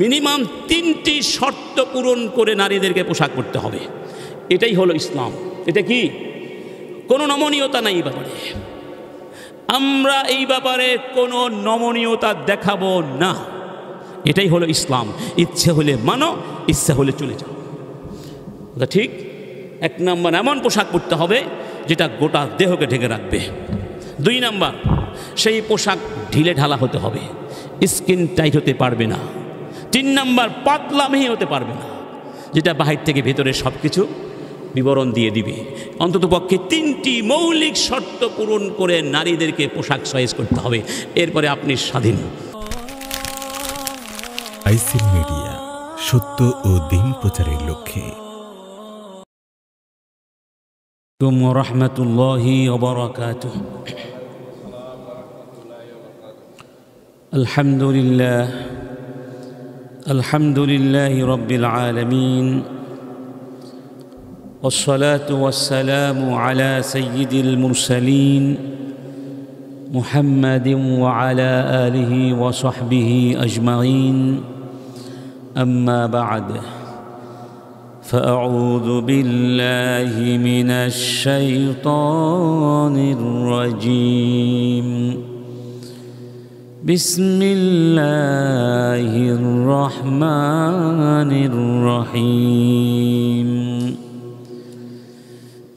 Minimum তিনটি শর্ত পূরণ করে নারীদেরকে পোশাক করতে হবে এটাই হলো ইসলাম এটা কি কোনো নমনীয়তা নাই এই ব্যাপারে আমরা এই ব্যাপারে কোনো নমনীয়তা দেখাবো না এটাই হলো ইসলাম ইচ্ছে হলে মানো ইচ্ছা হলে চলে যাও ঠিক এক নম্বর এমন পোশাক পরতে হবে যেটা গোটা দেহকে ঢেকে রাখবে দুই নাম্বার সেই পোশাক ঢিলে ঢালা হতে হবে স্কিন টাইট হতে পারবে না তিন নাম্বার পাতলামহী হতে পারবে না যেটা বাহির থেকে ভেতরে সব কিছু বিবরণ দিয়ে দিবে অন্ততপক্ষে তিনটি মৌলিক শর্ত পূরণ করে নারীদেরকে পোশাক সয়েজ করতে হবে এরপরে আপনি স্বাধীন আইসিন মিডিয়া সত্য ও দিন প্রচারের লক্ষ্যে রহমতুল্লাহি অবরাকাত আলহামদুলিল্লাহ الحمد لله رب العالمين والصلاه والسلام على سيد المرسلين محمد وعلى اله وصحبه اجمعين اما بعد فاعوذ بالله من الشيطان الرجيم بسم الله الرحمن الرحيم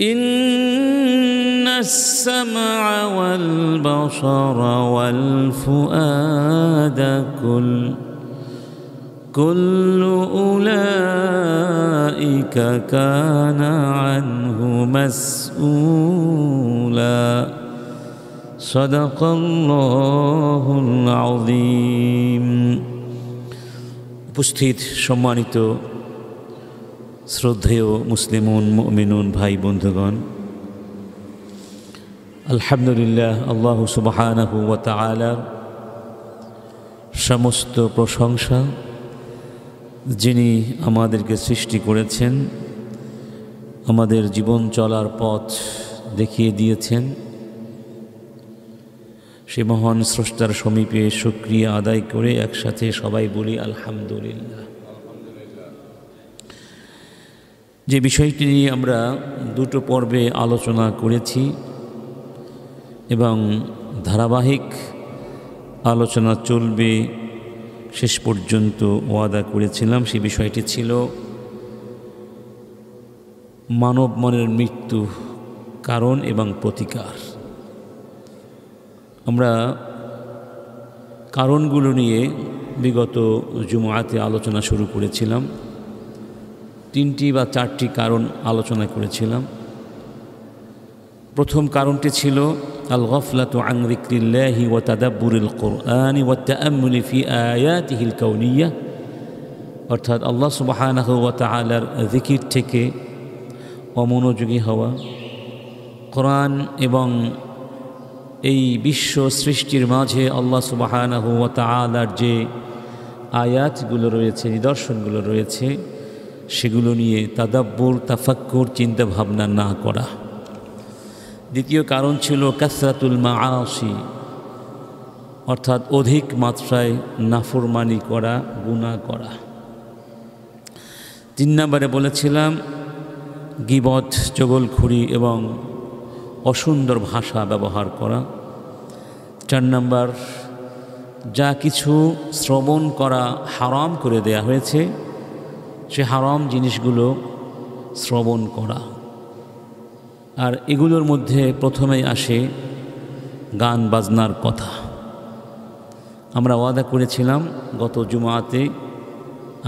إن السمع والبصر والفؤاد كل كل أولئك كان عنه مسؤولاً صدق الله العظيم উপস্থিত সম্মানিত শ্রদ্ধেয় মুসলিমুন মুমিনুন ভাই বন্ধুগণ আলহামদুলিল্লাহ আল্লাহ সুবাহানাহু ওয়াতালার সমস্ত প্রশংসা যিনি আমাদেরকে সৃষ্টি করেছেন আমাদের জীবন চলার পথ দেখিয়ে দিয়েছেন সে মহান স্রষ্টার সমীপে সুক্রিয়া আদায় করে একসাথে সবাই বলি আলহামদুলিল্লাহ যে বিষয়টি নিয়ে আমরা দুটো পর্বে আলোচনা করেছি এবং ধারাবাহিক আলোচনা চলবে শেষ পর্যন্ত ওয়াদা করেছিলাম সে বিষয়টি ছিল মানব মনের মৃত্যু কারণ এবং প্রতিকার আমরা কারণগুলো নিয়ে বিগত জুমাতে আলোচনা শুরু করেছিলাম তিনটি বা চারটি কারণ আলোচনা করেছিলাম প্রথম কারণটি ছিল আল গফলাত আংরিক্লাহি ও তাদাবুরুল কোরআন ও তামুলি ফি আয়াতিহিল কৌনিয়া অর্থাৎ আল্লাহ সুবাহানাহ আলার জিকির থেকে অমনোযোগী হওয়া কোরআন এবং এই বিশ্ব সৃষ্টির মাঝে আল্লাহ সুবাহানাহ তালার যে আয়াতগুলো রয়েছে নিদর্শনগুলো রয়েছে সেগুলো নিয়ে তাদাব্বর তাফাক্কুর চিন্তাভাবনা না করা দ্বিতীয় কারণ ছিল কাসরাতুল মা আসি অর্থাৎ অধিক মাত্রায় নাফরমানি করা গুণা করা তিন নম্বরে বলেছিলাম গিবধ চগলখুরি এবং অসুন্দর ভাষা ব্যবহার করা চার নাম্বার যা কিছু শ্রবণ করা হারাম করে দেয়া হয়েছে সে হারাম জিনিসগুলো শ্রবণ করা আর এগুলোর মধ্যে প্রথমেই আসে গান বাজনার কথা আমরা ওয়াদা করেছিলাম গত জুমাতে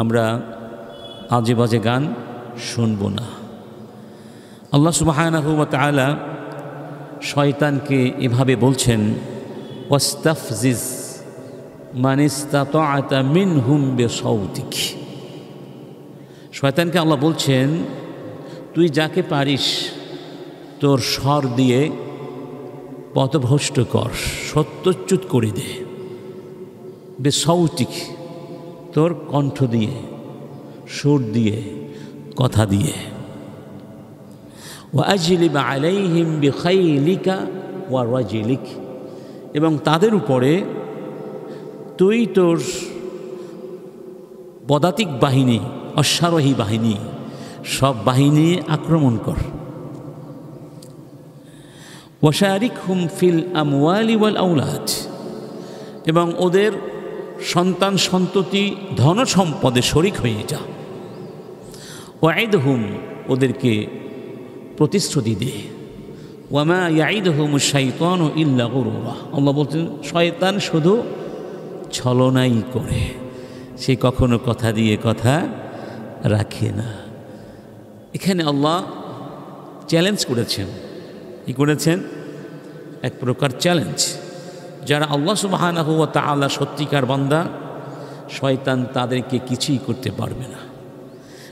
আমরা আজে বাজে গান শুনব না আল্লাহ সুবাহ শয়তানকে এভাবে বলছেন ওয়াস্তাফজিজ মানিস্তাতা মিন হুম বে সৌতিক শয়তানকে আল্লাহ বলছেন তুই যাকে পারিস তোর স্বর দিয়ে পথভ্রষ্ট কর সত্যচ্যুত করে দে বে সৌতিক তোর কণ্ঠ দিয়ে সুর দিয়ে কথা দিয়ে ওয়াজলিবা আলাইহিম বিখাইলিকা ওয়া রাজিলিক এবং তাদের উপরে তুই তোর পদাতিক বাহিনী অশ্বারোহী বাহিনী সব বাহিনী আক্রমণ কর ওয়াশারিক হুম ফিল আমি ওয়াল আউলাদ এবং ওদের সন্তান সন্ততি ধন সম্পদে শরিক হয়ে যা ওয়াইদ হুম ওদেরকে প্রতিশ্রুতি দেয় ওয়ামা ইয়াইদহুম শাইতান ইল্লা গরুরা আল্লাহ বলছেন শয়তান শুধু ছলনাই করে সে কখনো কথা দিয়ে কথা রাখে না এখানে আল্লাহ চ্যালেঞ্জ করেছেন কি করেছেন এক প্রকার চ্যালেঞ্জ যারা আল্লাহ সুবাহানা হুয়া তা আল্লাহ সত্যিকার বান্দা শয়তান তাদেরকে কিছুই করতে পারবে না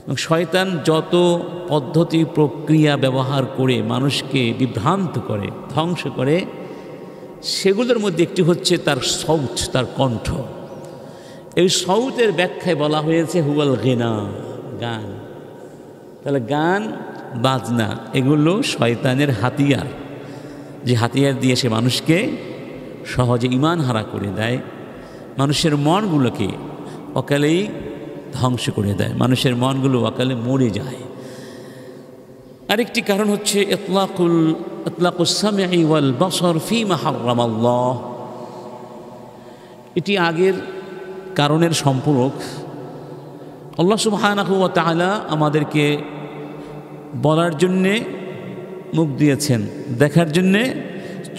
এবং শয়তান যত পদ্ধতি প্রক্রিয়া ব্যবহার করে মানুষকে বিভ্রান্ত করে ধ্বংস করে সেগুলোর মধ্যে একটি হচ্ছে তার সৌচ তার কণ্ঠ এই সৌথের ব্যাখ্যায় বলা হয়েছে হুয়াল গেনা গান তাহলে গান বাজনা এগুলো শয়তানের হাতিয়ার যে হাতিয়ার দিয়ে সে মানুষকে সহজে ইমান হারা করে দেয় মানুষের মনগুলোকে অকালেই ধ্বংস করে দেয় মানুষের মনগুলো অকালে মরে যায় আরেকটি কারণ হচ্ছে এতলাকুল ওয়াল বসর ফি এটি আগের কারণের সম্পূরক আল্লাহ সুবাহানাহুয়া আমাদেরকে বলার জন্যে মুখ দিয়েছেন দেখার জন্যে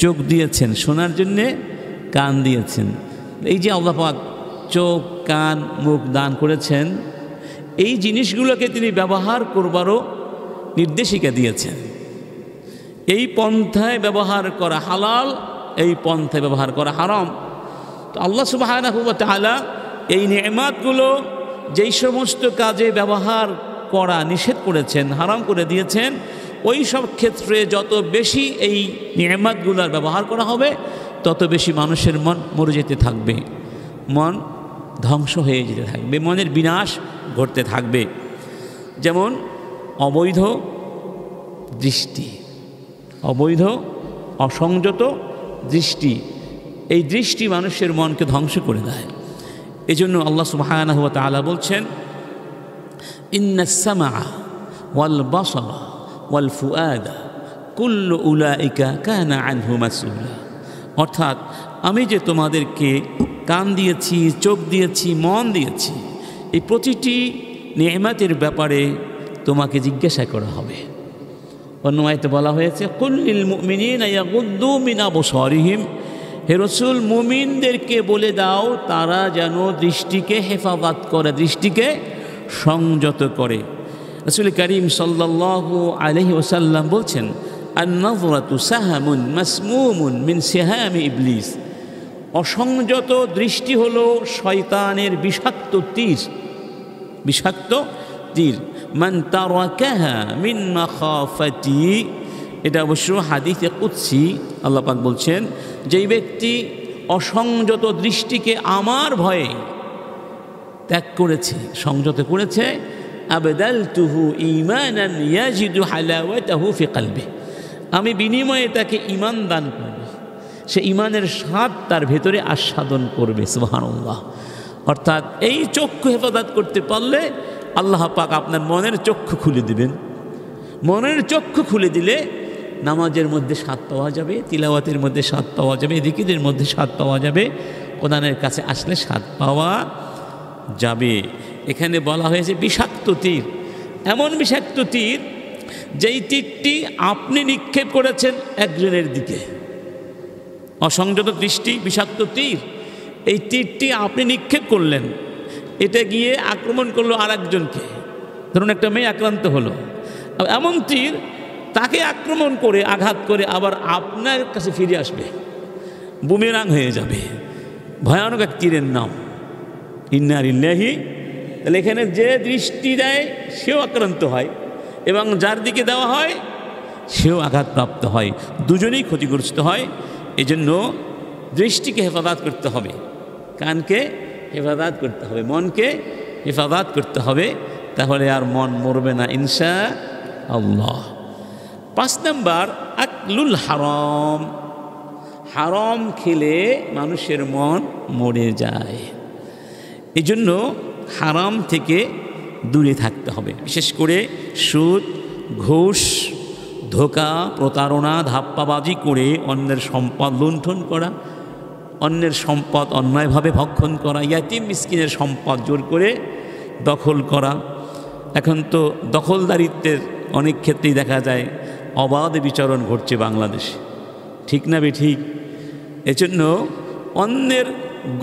চোখ দিয়েছেন শোনার জন্যে কান দিয়েছেন এই যে আল্লাহ চোখ কান মুখ দান করেছেন এই জিনিসগুলোকে তিনি ব্যবহার করবারও নির্দেশিকা দিয়েছেন এই পন্থায় ব্যবহার করা হালাল এই পন্থায় ব্যবহার করা হারাম তো আল্লাহ সুবাহ এই নেমাতগুলো যেই সমস্ত কাজে ব্যবহার করা নিষেধ করেছেন হারাম করে দিয়েছেন ওই সব ক্ষেত্রে যত বেশি এই নেমাতগুলোর ব্যবহার করা হবে তত বেশি মানুষের মন মরে যেতে থাকবে মন ধ্বংস হয়ে যেতে থাকবে মনের বিনাশ ঘটতে থাকবে যেমন অবৈধ দৃষ্টি অবৈধ অসংযত দৃষ্টি এই দৃষ্টি মানুষের মনকে ধ্বংস করে দেয় এই জন্য আল্লাহ সুবাহ তালা বলছেন ইন্নাসামা ওয়াল বসলা ওয়াল ফুয়াদা কুল্ল উলাইকা কানা আনহু মাসুলা অর্থাৎ আমি যে তোমাদেরকে কান দিয়েছি চোখ দিয়েছি মন দিয়েছি এই প্রতিটি নেহমাতের ব্যাপারে তোমাকে জিজ্ঞাসা করা হবে অন্য আয়তে বলা হয়েছে কুল্লিল মিনাবসরিহিম হে রসুল মুমিনদেরকে বলে দাও তারা যেন দৃষ্টিকে হেফাজত করে দৃষ্টিকে সংযত করে রসুল করিম সাল্লাহ আলহি ওসাল্লাম বলছেন আর আন্নাজরাতু সাহামুন মাসমুমুন মিন সেহামি ইবলিস অসংযত দৃষ্টি হলো শয়তানের বিষাক্ত তীর বিষাক্ত তীর মান তারাকাহা মিন মাখাফাতি এটা অবশ্য হাদিসে কুৎসি আল্লাপাক বলছেন যেই ব্যক্তি অসংযত দৃষ্টিকে আমার ভয়ে ত্যাগ করেছে সংযত করেছে আবেদাল তুহু ইমান আমি বিনিময়ে তাকে ইমান দান করব সে ইমানের স্বাদ তার ভেতরে আস্বাদন করবে সুহানুল্লাহ অর্থাৎ এই চক্ষু হেফাজত করতে পারলে আল্লাহ পাক আপনার মনের চক্ষু খুলে দিবেন মনের চক্ষু খুলে দিলে নামাজের মধ্যে স্বাদ পাওয়া যাবে তিলাওয়াতের মধ্যে স্বাদ পাওয়া যাবে দিকিদের মধ্যে স্বাদ পাওয়া যাবে কোদানের কাছে আসলে স্বাদ পাওয়া যাবে এখানে বলা হয়েছে বিষাক্ত তীর এমন বিষাক্ত তীর যেই তীরটি আপনি নিক্ষেপ করেছেন একজনের দিকে অসংযত দৃষ্টি বিষাক্ত তীর এই তীরটি আপনি নিক্ষেপ করলেন এটা গিয়ে আক্রমণ করলো আর একজনকে ধরুন একটা মেয়ে আক্রান্ত হলো এমন তীর তাকে আক্রমণ করে আঘাত করে আবার আপনার কাছে ফিরে আসবে বুমেরাং হয়ে যাবে ভয়ানক এক তীরের নাম ইন্নারিল্লাহি তাহলে এখানে যে দৃষ্টি দেয় সেও আক্রান্ত হয় এবং যার দিকে দেওয়া হয় সেও আঘাতপ্রাপ্ত হয় দুজনেই ক্ষতিগ্রস্ত হয় এজন্য দৃষ্টিকে হেফাজত করতে হবে কানকে হেফাজত করতে হবে মনকে হেফাজত করতে হবে তাহলে আর মন মরবে না ইনসা আল্লাহ পাঁচ নাম্বার আকলুল হারম হারম খেলে মানুষের মন মরে যায় এজন্য হারাম থেকে দূরে থাকতে হবে বিশেষ করে সুদ ঘুষ ধোকা প্রতারণা ধাপ্পাবাজি করে অন্যের সম্পদ লুণ্ঠন করা অন্যের সম্পদ অন্যায়ভাবে ভক্ষণ করা ইয়াতিম মিসকিনের সম্পদ জোর করে দখল করা এখন তো দখলদারিত্বের অনেক ক্ষেত্রেই দেখা যায় অবাধ বিচরণ ঘটছে বাংলাদেশে ঠিক না বে ঠিক এজন্য অন্যের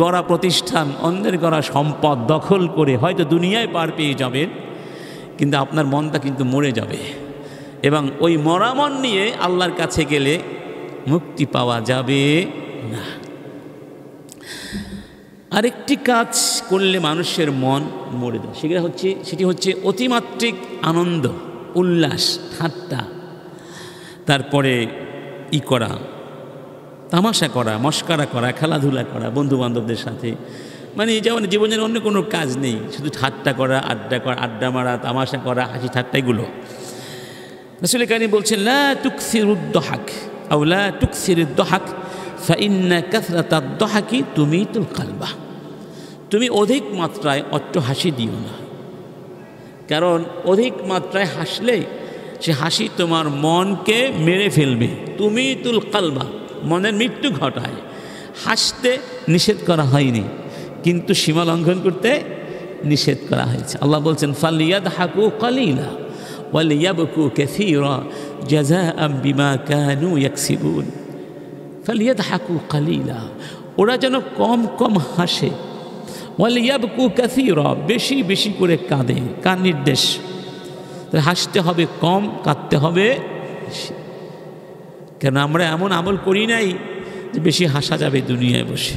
গড়া প্রতিষ্ঠান অন্যের গড়া সম্পদ দখল করে হয়তো দুনিয়ায় পার পেয়ে যাবেন কিন্তু আপনার মনটা কিন্তু মরে যাবে এবং ওই মরামন নিয়ে আল্লাহর কাছে গেলে মুক্তি পাওয়া যাবে না আরেকটি কাজ করলে মানুষের মন মরে দেয় সেটা হচ্ছে সেটি হচ্ছে অতিমাত্রিক আনন্দ উল্লাস ঠাট্টা তারপরে ই করা তামাশা করা মস্করা করা খেলাধুলা করা বন্ধুবান্ধবদের সাথে মানে যেমন জীবনের অন্য কোনো কাজ নেই শুধু ঠাট্টা করা আড্ডা করা আড্ডা মারা তামাশা করা হাসি ঠাট্টা এগুলো রসুল কানি বলছেন লা তুকসিরুদ্দহাক আও লা তুকসিরুদ্দহাক ফাইন্না কাসরাতাদ্দহাকি তুমি তুল কালবা তুমি অধিক মাত্রায় অট্ট হাসি দিও না কারণ অধিক মাত্রায় হাসলে সে হাসি তোমার মনকে মেরে ফেলবে তুমি তুল কালবা মনের মৃত্যু ঘটায় হাসতে নিষেধ করা হয়নি কিন্তু সীমা লঙ্ঘন করতে নিষেধ করা হয়েছে আল্লাহ বলছেন ফালিয়াদ হাকু কালিলা وليبكوا كثيرا جزاء بما كانوا يكسبون فليضحكوا قليلا ওরা যেন কম কম হাসে ওয়ালিয়াবকু কাসিরা বেশি বেশি করে কাঁদে কার নির্দেশ হাসতে হবে কম কাঁদতে হবে কেন আমরা এমন আমল করি নাই যে বেশি হাসা যাবে দুনিয়ায় বসে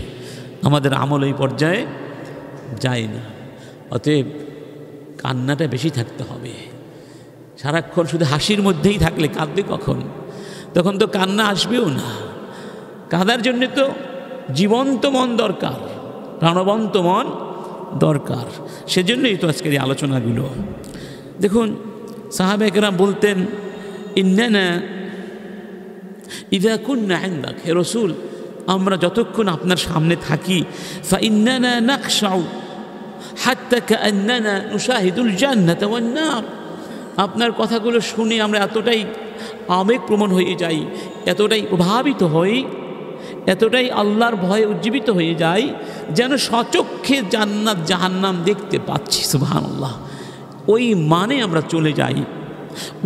আমাদের আমল এই পর্যায়ে যায় না অতএব কান্নাটা বেশি থাকতে হবে সারাক্ষণ শুধু হাসির মধ্যেই থাকলে কাঁদবে কখন তখন তো কান্না আসবেও না কাঁদার জন্যে তো জীবন্ত মন দরকার প্রাণবন্ত মন দরকার সেজন্যই তো আজকের এই আলোচনাগুলো দেখুন সাহাবেকরা বলতেন ইন্নানা ইদা কুন আইন্দাক হে রসুল আমরা যতক্ষণ আপনার সামনে থাকি ফা ইন্নানা নাকশাউ হাত কা আন্নানা নুশাহিদুল জান্নাত ওয়ান নার আপনার কথাগুলো শুনে আমরা এতটাই আবেগপ্রমণ হয়ে যাই এতটাই প্রভাবিত হই এতটাই আল্লাহর ভয়ে উজ্জীবিত হয়ে যাই যেন সচক্ষে জান্নাত জাহান্নাম দেখতে পাচ্ছি সুবাহ আল্লাহ ওই মানে আমরা চলে যাই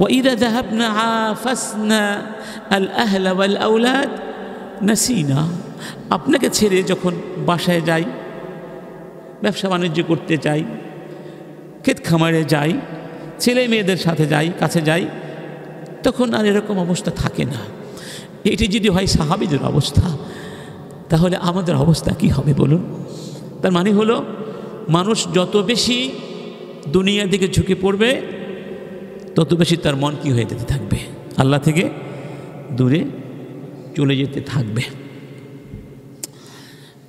وإذا আপনাকে ছেড়ে যখন বাসায় যাই ব্যবসা বাণিজ্য করতে যাই ক্ষেত খামারে যাই ছেলে মেয়েদের সাথে যাই কাছে যাই তখন আর এরকম অবস্থা থাকে না এটি যদি হয় সাহাবিদের অবস্থা তাহলে আমাদের অবস্থা কি হবে বলুন তার মানে হলো মানুষ যত বেশি দুনিয়ার দিকে ঝুঁকে পড়বে তত বেশি তার মন কি হয়ে যেতে থাকবে আল্লাহ থেকে দূরে চলে যেতে থাকবে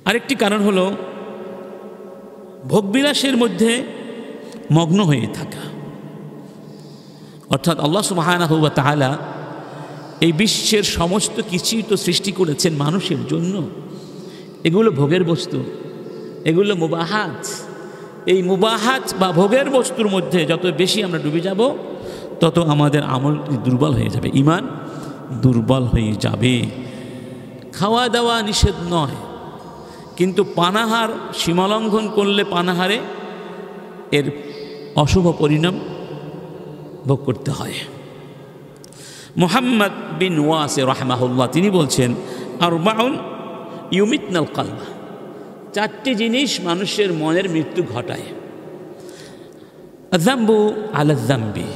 আরেকটি কারণ হলো ভোগবিলাসের মধ্যে মগ্ন হয়ে থাকা অর্থাৎ আল্লাহ সুমাহানা তাহালা এই বিশ্বের সমস্ত কিছুই তো সৃষ্টি করেছেন মানুষের জন্য এগুলো ভোগের বস্তু এগুলো মুবাহাত এই মুবাহাত বা ভোগের বস্তুর মধ্যে যত বেশি আমরা ডুবে যাব তত আমাদের আমল দুর্বল হয়ে যাবে ইমান দুর্বল হয়ে যাবে খাওয়া দাওয়া নিষেধ নয় কিন্তু পানাহার সীমালঙ্ঘন করলে পানাহারে এর অশুভ পরিণাম ভোগ করতে হয় মোহাম্মদ বিন ওয়াসে রহমাহুল্লাহ তিনি বলছেন আর বাউন নাল কালবা চারটি জিনিস মানুষের মনের মৃত্যু ঘটায় জাম্বু আলাজাম্বি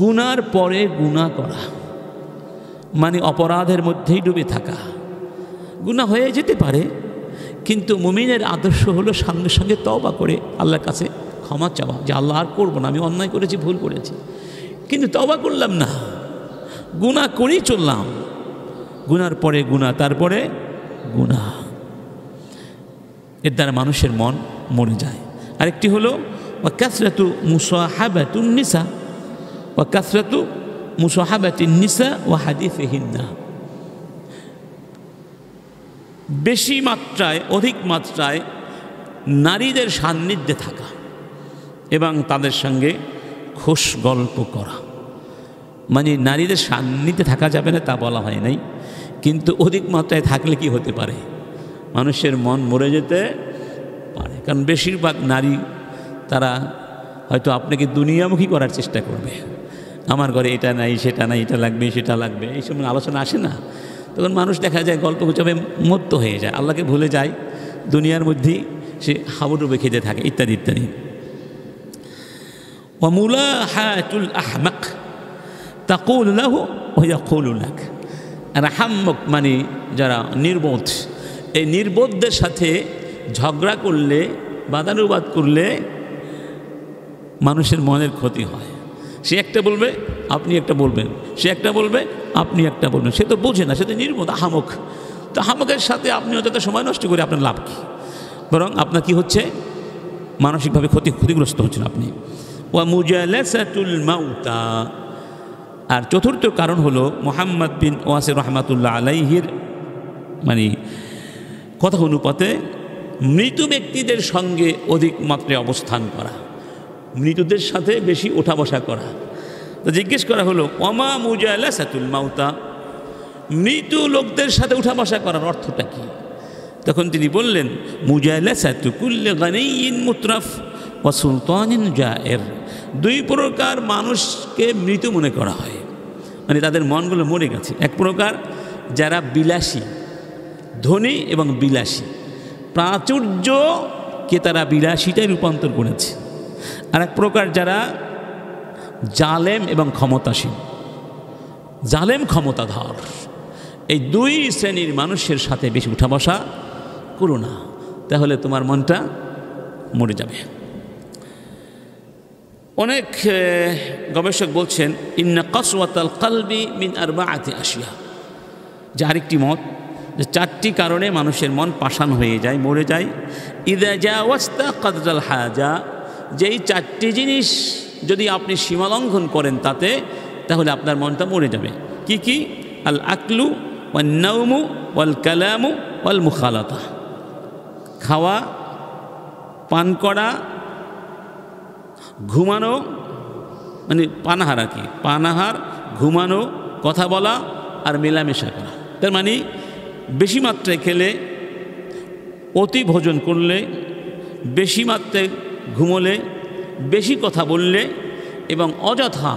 গুনার পরে গুণা করা মানে অপরাধের মধ্যেই ডুবে থাকা গুণা হয়ে যেতে পারে কিন্তু মুমিনের আদর্শ হলো সঙ্গে সঙ্গে তবা করে আল্লাহর কাছে ক্ষমা চাওয়া যে আল্লাহ আর করবো না আমি অন্যায় করেছি ভুল করেছি কিন্তু তবা করলাম না গুণা করেই চললাম গুনার পরে গুণা তারপরে গুণা এর দ্বারা মানুষের মন মরে যায় আরেকটি হলো বা কাসরাতু মুসাহাবাতুন নিসা বা কাসরাতু মুসাহাবাতিন নিসা ও হাদিফেহিন্না বেশি মাত্রায় অধিক মাত্রায় নারীদের সান্নিধ্যে থাকা এবং তাদের সঙ্গে খোশ গল্প করা মানে নারীদের সান্নিধ্যে থাকা যাবে না তা বলা হয় নাই কিন্তু অধিক মাত্রায় থাকলে কি হতে পারে মানুষের মন মরে যেতে পারে কারণ বেশিরভাগ নারী তারা হয়তো আপনাকে দুনিয়ামুখী করার চেষ্টা করবে আমার ঘরে এটা নাই সেটা নাই এটা লাগবে সেটা লাগবে এই সময় আলোচনা আসে না তখন মানুষ দেখা যায় গল্প গুজবে মত্ত হয়ে যায় আল্লাহকে ভুলে যায় দুনিয়ার মধ্যেই সে হাবুডুবে খেতে থাকে ইত্যাদি ইত্যাদি وملاحاة الأحمق تقول له ويقول لك আর হাম্মক মানে যারা নির্বোধ এই নির্বোধদের সাথে ঝগড়া করলে বাদানুবাদ করলে মানুষের মনের ক্ষতি হয় সে একটা বলবে আপনি একটা বলবেন সে একটা বলবে আপনি একটা বলবেন সে তো বোঝে না সে তো নির্বোধ আহামক তো আহামকের সাথে আপনি অযথা সময় নষ্ট করে আপনার লাভ কী বরং আপনার কি হচ্ছে মানসিকভাবে ক্ষতি ক্ষতিগ্রস্ত হচ্ছেন আপনি ওয়া মুজালাসাতুল মাউতা আর চতুর্থ কারণ হলো মোহাম্মদ বিন ওয়াসে রহমাতুল্লাহ আলাইহির মানে কথা অনুপাতে মৃত ব্যক্তিদের সঙ্গে অধিক মাত্রায় অবস্থান করা মৃতদের সাথে বেশি ওঠা বসা করা তো জিজ্ঞেস করা হলো অমা মুজালা সাতুল মাউতা মৃত লোকদের সাথে উঠা বসা করার অর্থটা কী তখন তিনি বললেন মুজালা সাতুকুল্লে ইন মুতরাফ ও সুলতান জায়ের দুই প্রকার মানুষকে মৃত মনে করা হয় মানে তাদের মনগুলো মরে গেছে এক প্রকার যারা বিলাসী ধনী এবং বিলাসী প্রাচুর্যকে তারা বিলাসীটাই রূপান্তর করেছে আর এক প্রকার যারা জালেম এবং ক্ষমতাসীন জালেম ক্ষমতাধর এই দুই শ্রেণীর মানুষের সাথে বেশি উঠা বসা করো না তাহলে তোমার মনটা মরে যাবে অনেক গবেষক বলছেন ইন্না কসওয়াতাল কালবি মিন আর বা আতে আসিয়া যে আরেকটি মত যে চারটি কারণে মানুষের মন পাষাণ হয়ে যায় মরে যায় ইদা যা ওয়াস্তা কদরাল হাজা যেই চারটি জিনিস যদি আপনি সীমালঙ্ঘন করেন তাতে তাহলে আপনার মনটা মরে যাবে কি কি আল আকলু ওয়াল নৌমু ওয়াল কালামু ওয়াল মুখালতা খাওয়া পান করা ঘুমানো মানে পানাহার আর কি পানাহার ঘুমানো কথা বলা আর মেলামেশা করা তার মানে বেশি মাত্রায় খেলে অতি ভোজন করলে বেশি মাত্রায় ঘুমলে বেশি কথা বললে এবং অযথা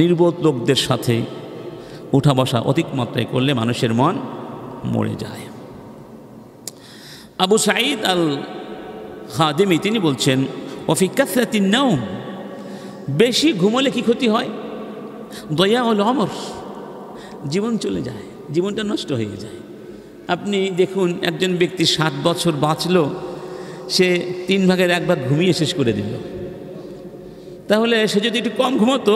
নির্বোধ লোকদের সাথে উঠা বসা অধিক মাত্রায় করলে মানুষের মন মরে যায় আবু সাঈদ আল খাদেমি তিনি বলছেন অফি কাসরাতিন নাও বেশি ঘুমলে কি ক্ষতি হয় দয়া হল অমর জীবন চলে যায় জীবনটা নষ্ট হয়ে যায় আপনি দেখুন একজন ব্যক্তি সাত বছর বাঁচল সে তিন ভাগের একবার ঘুমিয়ে শেষ করে দিল তাহলে সে যদি একটু কম ঘুমতো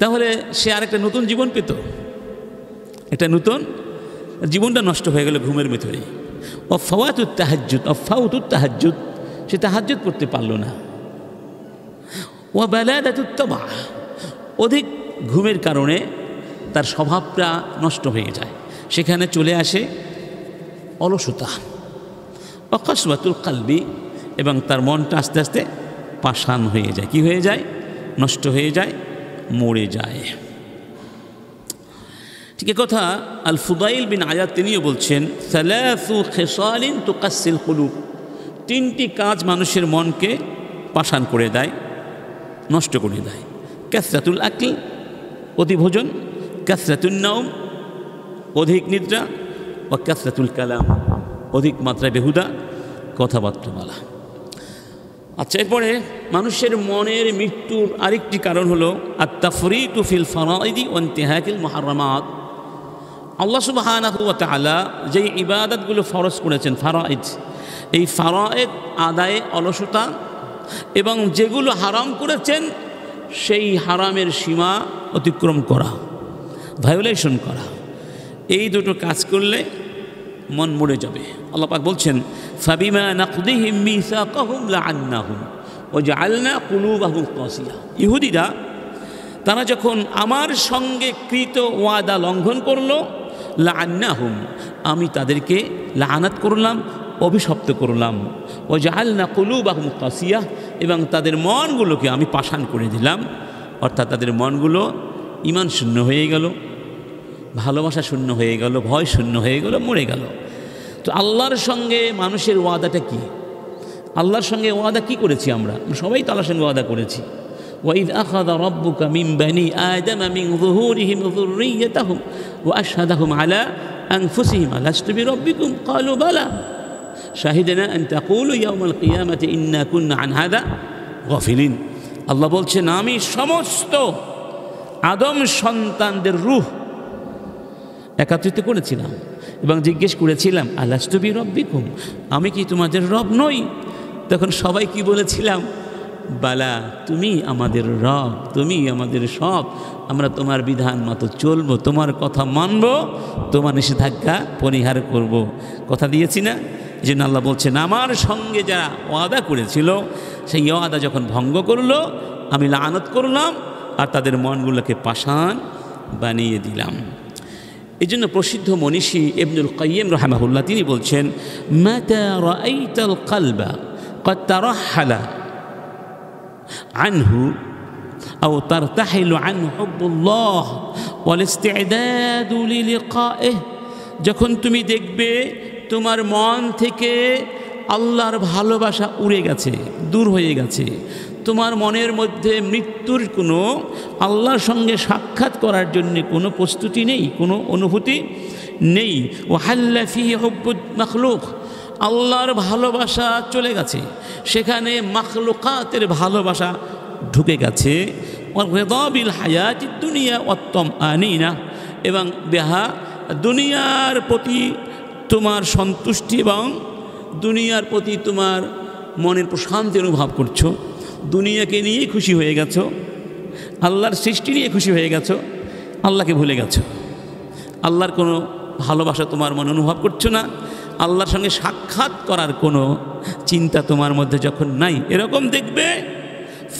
তাহলে সে আর একটা নতুন জীবন পেত একটা নতুন জীবনটা নষ্ট হয়ে গেল ঘুমের ভিতরে অফাওয়াত তাহাজুদ অফাউত তাহাজুদ সে তাহাজ্জুদ পড়তে পারল না ও বেলায়ুত্তবা অধিক ঘুমের কারণে তার স্বভাবটা নষ্ট হয়ে যায় সেখানে চলে আসে অলসতা অকস্মাতুল কালবি এবং তার মনটা আস্তে আস্তে পাশান হয়ে যায় কি হয়ে যায় নষ্ট হয়ে যায় মরে যায় ঠিক কথা আল ফুদাইল বিন আয়াত তিনিও বলছেন সালাসু খেসালিন তো কাসিল কলুক তিনটি কাজ মানুষের মনকে পাষাণ করে দেয় নষ্ট করে দেয় ক্যাসরাতুল আকল অতিভোজন ক্যাসরাতুল নাম অধিক নিদ্রা বা ক্যাসরাতুল কালাম অধিক মাত্রায় বেহুদা কথাবার্তা বলা আচ্ছা এরপরে মানুষের মনের মৃত্যুর আরেকটি কারণ হলো আত্মাফরি তুফিল ফারাইদি তেহাকিল মহারমাত আল্লাহ সুবাহ যেই ইবাদতগুলো ফরজ করেছেন ফারাইদ এই ফারায়েদ আদায়ে অলসতা এবং যেগুলো হারাম করেছেন সেই হারামের সীমা অতিক্রম করা ভায়োলেশন করা এই দুটো কাজ করলে মন মরে যাবে আল্লাপাক বলছেন ফাবিমা নাকদিহিম মিসা লাআন্নাহুম ও যে কুলুবাহুম কসিয়া ইহুদিরা তারা যখন আমার সঙ্গে কৃত ওয়াদা লঙ্ঘন করলো লাআন্নাহুম আমি তাদেরকে লাআনাত করলাম অভিশপ্ত করলাম ও জাহালনা কলু বাহু কাসিয়া এবং তাদের মনগুলোকে আমি পাষাণ করে দিলাম অর্থাৎ তাদের মনগুলো ইমান শূন্য হয়ে গেল ভালোবাসা শূন্য হয়ে গেল ভয় শূন্য হয়ে গেল মরে গেল তো আল্লাহর সঙ্গে মানুষের ওয়াদাটা কি আল্লাহর সঙ্গে ওয়াদা কি করেছি আমরা সবাই তো আল্লাহর সঙ্গে ওয়াদা করেছি وإذ أخذ শাহিদেনা তাকুল ইয়াউমাল কিয়ামাতে ইন্না কুন্না আনহাদা গফিলিন আল্লাহ বলছেন আমি সমস্ত আদম সন্তানদের রুহ একাত্রিত করেছিলাম এবং জিজ্ঞেস করেছিলাম আল্লাহবি রব্বিকুম আমি কি তোমাদের রব নই তখন সবাই কি বলেছিলাম বালা তুমি আমাদের রব তুমি আমাদের সব আমরা তোমার বিধান মতো চলবো তোমার কথা মানব তোমার নিষেধাজ্ঞা পরিহার করব কথা দিয়েছি না জন্য আল্লাহ বলছেন আমার সঙ্গে যারা ওয়াদা করেছিল সেই ওয়াদা যখন ভঙ্গ করলো আমি লানত করলাম আর তাদের মনগুলোকে পাশান বানিয়ে দিলাম এই জন্য প্রসিদ্ধ মনীষী ইবনুল কাইম রহমাহুল্লাহ তিনি বলছেন কালবা হালা আনহু أو ترتحل عنه حب الله والاستعداد للقائه যখন তুমি দেখবে তোমার মন থেকে আল্লাহর ভালোবাসা উড়ে গেছে দূর হয়ে গেছে তোমার মনের মধ্যে মৃত্যুর কোনো আল্লাহর সঙ্গে সাক্ষাৎ করার জন্যে কোনো প্রস্তুতি নেই কোনো অনুভূতি নেই ও হাল্লাফি হব্বুদ মখলুক আল্লাহর ভালোবাসা চলে গেছে সেখানে মখলুকাতের ভালোবাসা ঢুকে গেছে রেদাবিল হায়াত দুনিয়া অত্তম আনি না এবং বেহা দুনিয়ার প্রতি তোমার সন্তুষ্টি এবং দুনিয়ার প্রতি তোমার মনের প্রশান্তি অনুভব করছো দুনিয়াকে নিয়ে খুশি হয়ে গেছো আল্লাহর সৃষ্টি নিয়ে খুশি হয়ে গেছো আল্লাহকে ভুলে গেছো আল্লাহর কোনো ভালোবাসা তোমার মনে অনুভব করছো না আল্লাহর সঙ্গে সাক্ষাৎ করার কোনো চিন্তা তোমার মধ্যে যখন নাই এরকম দেখবে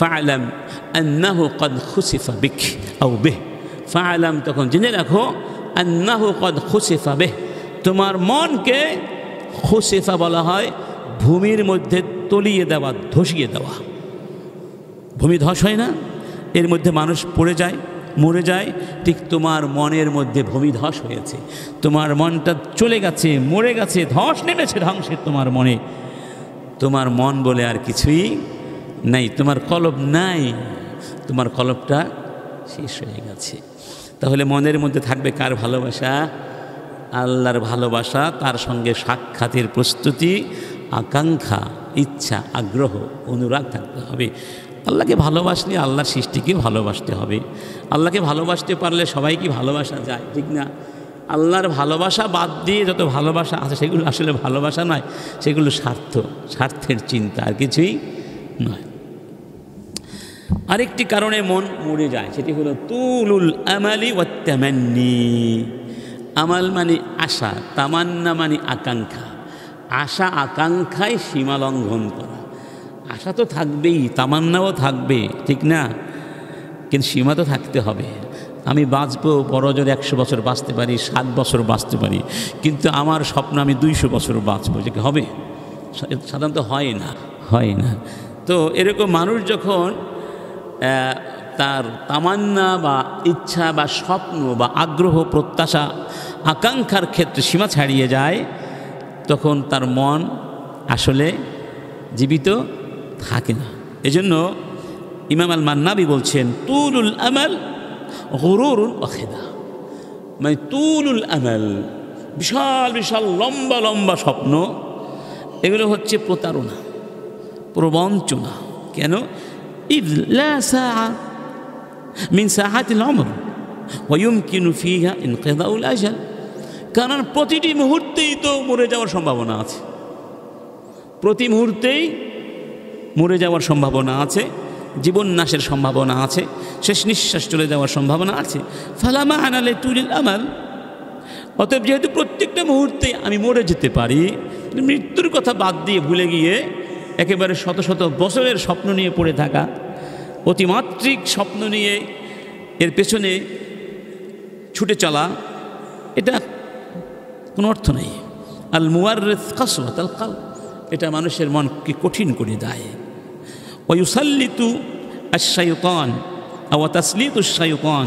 ফায়লাম আন্নাহ কদ খুশিফা বিক আউ বেহ ফায়লাম তখন জেনে রাখো আন্নাহ কদ খুশিফা বেহ তোমার মনকে হোসেফা বলা হয় ভূমির মধ্যে তলিয়ে দেওয়া ধসিয়ে দেওয়া ভূমি ধস হয় না এর মধ্যে মানুষ পড়ে যায় মরে যায় ঠিক তোমার মনের মধ্যে ভূমি ধস হয়েছে তোমার মনটা চলে গেছে মরে গেছে ধস নেমেছে ধ্বংসের তোমার মনে তোমার মন বলে আর কিছুই নাই তোমার কলব নাই তোমার কলবটা শেষ হয়ে গেছে তাহলে মনের মধ্যে থাকবে কার ভালোবাসা আল্লাহর ভালোবাসা তার সঙ্গে সাক্ষাতের প্রস্তুতি আকাঙ্ক্ষা ইচ্ছা আগ্রহ অনুরাগ থাকতে হবে আল্লাহকে ভালোবাসলে আল্লাহর সৃষ্টিকে ভালোবাসতে হবে আল্লাহকে ভালোবাসতে পারলে সবাইকে ভালোবাসা যায় ঠিক না আল্লাহর ভালোবাসা বাদ দিয়ে যত ভালোবাসা আছে সেগুলো আসলে ভালোবাসা নয় সেগুলো স্বার্থ স্বার্থের চিন্তা আর কিছুই নয় আরেকটি কারণে মন মরে যায় সেটি হলো তুলুল আমালি ওয়াত্তামান্নি আমাল মানে আশা তামান্না মানে আকাঙ্ক্ষা আশা আকাঙ্ক্ষায় সীমা লঙ্ঘন করা আশা তো থাকবেই তামান্নাও থাকবে ঠিক না কিন্তু সীমা তো থাকতে হবে আমি বাঁচবো বড়জোর একশো বছর বাঁচতে পারি সাত বছর বাঁচতে পারি কিন্তু আমার স্বপ্ন আমি দুইশো বছর বাঁচব যে হবে সাধারণত হয় না হয় না তো এরকম মানুষ যখন তার তামান্না বা ইচ্ছা বা স্বপ্ন বা আগ্রহ প্রত্যাশা আকাঙ্ক্ষার ক্ষেত্রে সীমা ছাড়িয়ে যায় তখন তার মন আসলে জীবিত থাকে না এজন্য ইমাম আল মান্নাবি বলছেন তুলুল আমাল গরুরুল অখেদা মানে তুলুল আমাল বিশাল বিশাল লম্বা লম্বা স্বপ্ন এগুলো হচ্ছে প্রতারণা প্রবঞ্চনা কেন মিন সাহাতিল অমর ويمكن ফিহা انقضاء الأجل কারণ প্রতিটি মুহূর্তেই তো মরে যাওয়ার সম্ভাবনা আছে প্রতি মুহূর্তেই মরে যাওয়ার সম্ভাবনা আছে জীবন নাশের সম্ভাবনা আছে শেষ নিঃশ্বাস চলে যাওয়ার সম্ভাবনা আছে ফালামা আনালে তুলিল আমাল অতএব যেহেতু প্রত্যেকটা মুহূর্তে আমি মরে যেতে পারি মৃত্যুর কথা বাদ দিয়ে ভুলে গিয়ে একেবারে শত শত বছরের স্বপ্ন নিয়ে পড়ে থাকা অতিমাত্রিক স্বপ্ন নিয়ে এর পেছনে ছুটে চলা এটা কোনো অর্থ নেই আল মুয়ার কাসরত আল কাল এটা মানুষের মনকে কঠিন করে দেয় ওয়ুসাল্লিতু আশায়ুকন আওয়া তাসলিত কন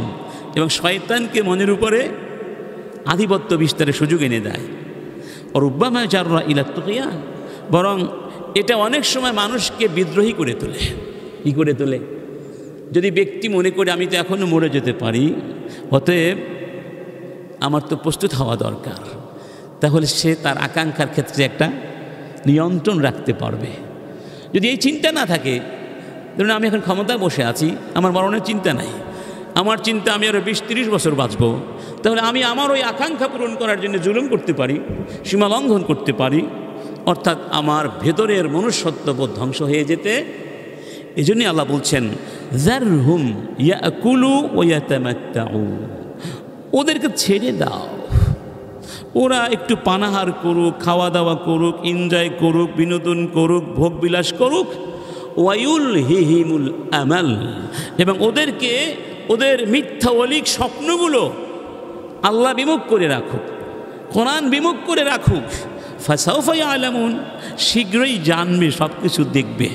এবং শয়তানকে মনের উপরে আধিপত্য বিস্তারের সুযোগ এনে দেয় অরুব্বামা জাররা ইলাত্তকিয়ান বরং এটা অনেক সময় মানুষকে বিদ্রোহী করে তোলে কী করে তোলে যদি ব্যক্তি মনে করে আমি তো এখনও মরে যেতে পারি অতএব আমার তো প্রস্তুত হওয়া দরকার তাহলে সে তার আকাঙ্ক্ষার ক্ষেত্রে একটা নিয়ন্ত্রণ রাখতে পারবে যদি এই চিন্তা না থাকে ধরুন আমি এখন ক্ষমতায় বসে আছি আমার মরণের চিন্তা নাই আমার চিন্তা আমি আরও বিশ তিরিশ বছর বাঁচব তাহলে আমি আমার ওই আকাঙ্ক্ষা পূরণ করার জন্য জুলুম করতে পারি সীমা লঙ্ঘন করতে পারি অর্থাৎ আমার ভেতরের মনুষ্যত্ববোধ ধ্বংস হয়ে যেতে এই জন্যই আল্লাহ বলছেন জার হুম ও ইয়া ওদেরকে ছেড়ে দাও ওরা একটু পানাহার করুক খাওয়া দাওয়া করুক এনজয় করুক বিনোদন করুক ভোগ বিলাস করুক ওয়াইউল হিহিমুল আমাল এবং ওদেরকে ওদের মিথ্যা অলিক স্বপ্নগুলো আল্লাহ বিমুখ করে রাখুক কোরআন বিমুখ করে রাখুক ফাসাউফাই আলামুন শীঘ্রই জানবে সব কিছু দেখবে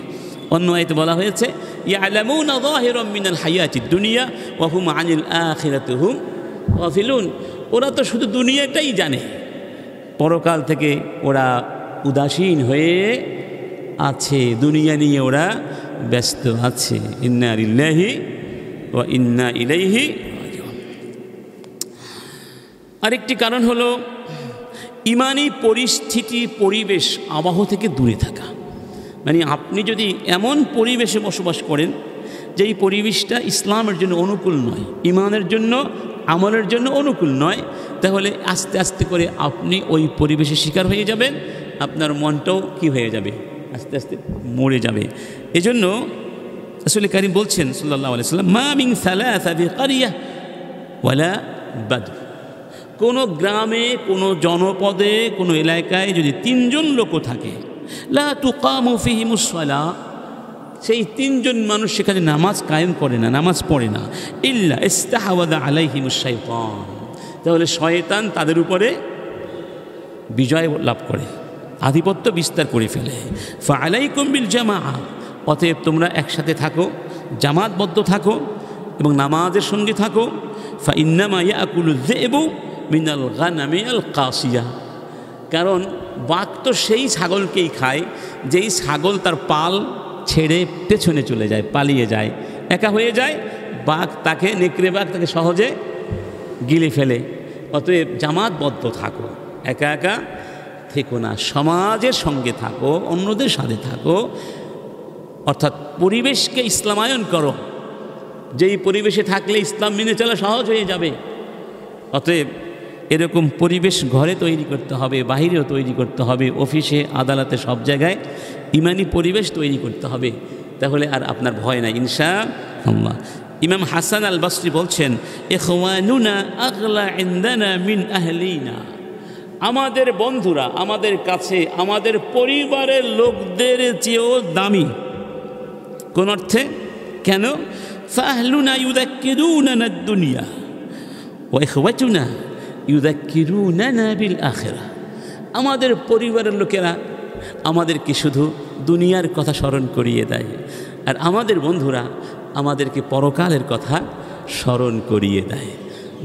অন্য আয়তে বলা হয়েছে ইয়ালামুন মিনাল হায়াতি দুনিয়া ওয়াহুম আনিল আখিরাতুহুম ওয়াফিলুন ওরা তো শুধু দুনিয়াটাই জানে পরকাল থেকে ওরা উদাসীন হয়ে আছে দুনিয়া নিয়ে ওরা ব্যস্ত আছে ইন্না ইল্লাহি ও ইন্না ইলাইহি আরেকটি কারণ হল ইমানি পরিস্থিতি পরিবেশ আবাহ থেকে দূরে থাকা মানে আপনি যদি এমন পরিবেশে বসবাস করেন যেই পরিবেশটা ইসলামের জন্য অনুকূল নয় ইমানের জন্য আমলের জন্য অনুকূল নয় তাহলে আস্তে আস্তে করে আপনি ওই পরিবেশে শিকার হয়ে যাবেন আপনার মনটাও কি হয়ে যাবে আস্তে আস্তে মরে যাবে এজন্য আসলে কারিম বলছেন সাল্লাহ আলাইসাল্লাম মা মিং সালাহিয়া ওয়ালা বাদ কোনো গ্রামে কোনো জনপদে কোনো এলাকায় যদি তিনজন লোক থাকে লা তুকামুফিহিমুসলা সেই তিনজন মানুষ সেখানে নামাজ কায়েম করে না নামাজ পড়ে না ইল্লা ইস্তাহাওয়াদা আলাইহিম শয়তান তাহলে শয়তান তাদের উপরে বিজয় লাভ করে আধিপত্য বিস্তার করে ফেলে ফা আলাইকুম বিল জামা অতএব তোমরা একসাথে থাকো জামাতবদ্ধ থাকো এবং নামাজের সঙ্গে থাকো ফা ইন্নামা আকুল দেবু মিনাল গানামে আল কাসিয়া কারণ বাঘ তো সেই ছাগলকেই খায় যেই ছাগল তার পাল ছেড়ে পেছনে চলে যায় পালিয়ে যায় একা হয়ে যায় বাঘ তাকে নেকড়ে বাঘ তাকে সহজে গিলে ফেলে অতএব জামাতবদ্ধ থাকো একা একা থেকো না সমাজের সঙ্গে থাকো অন্যদের সাথে থাকো অর্থাৎ পরিবেশকে ইসলামায়ন করো যেই পরিবেশে থাকলে ইসলাম মেনে চলা সহজ হয়ে যাবে অতএব এরকম পরিবেশ ঘরে তৈরি করতে হবে বাহিরেও তৈরি করতে হবে অফিসে আদালতে সব জায়গায় ইমানি পরিবেশ তৈরি করতে হবে তাহলে আর আপনার ভয় নাই ইনশা আল্লাহ ইমাম হাসান আল বাসরি বলছেন আহলিনা আমাদের বন্ধুরা আমাদের কাছে আমাদের পরিবারের লোকদের চেয়েও দামি কোন অর্থে কেন ফাহলুনা ইউদাক্কিরুনা দুনিয়া ওয়াইখওয়াতুনা ইউদাক্কিরুনা বিল আখিরা আমাদের পরিবারের লোকেরা আমাদেরকে শুধু দুনিয়ার কথা স্মরণ করিয়ে দেয় আর আমাদের বন্ধুরা আমাদেরকে পরকালের কথা স্মরণ করিয়ে দেয়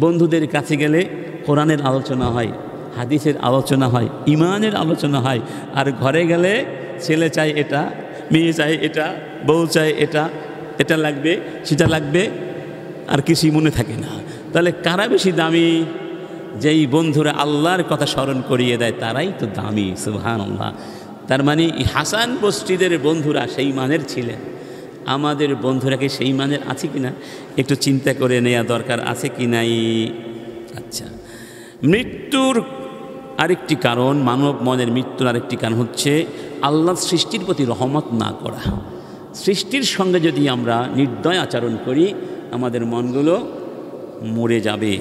বন্ধুদের কাছে গেলে কোরআনের আলোচনা হয় হাদিসের আলোচনা হয় ইমানের আলোচনা হয় আর ঘরে গেলে ছেলে চায় এটা মেয়ে চায় এটা বউ চায় এটা এটা লাগবে সেটা লাগবে আর কিছুই মনে থাকে না তাহলে কারা বেশি দামি যেই বন্ধুরা আল্লাহর কথা স্মরণ করিয়ে দেয় তারাই তো দামি সুহান আল্লাহ তার মানে হাসান বস্তিদের বন্ধুরা সেই মানের ছিলেন আমাদের বন্ধুরা কি সেই মানের আছে কি না একটু চিন্তা করে নেওয়া দরকার আছে কি নাই আচ্ছা মৃত্যুর আরেকটি কারণ মানব মনের মৃত্যুর আরেকটি কারণ হচ্ছে আল্লাহ সৃষ্টির প্রতি রহমত না করা সৃষ্টির সঙ্গে যদি আমরা নির্দয় আচরণ করি আমাদের মনগুলো মরে যাবে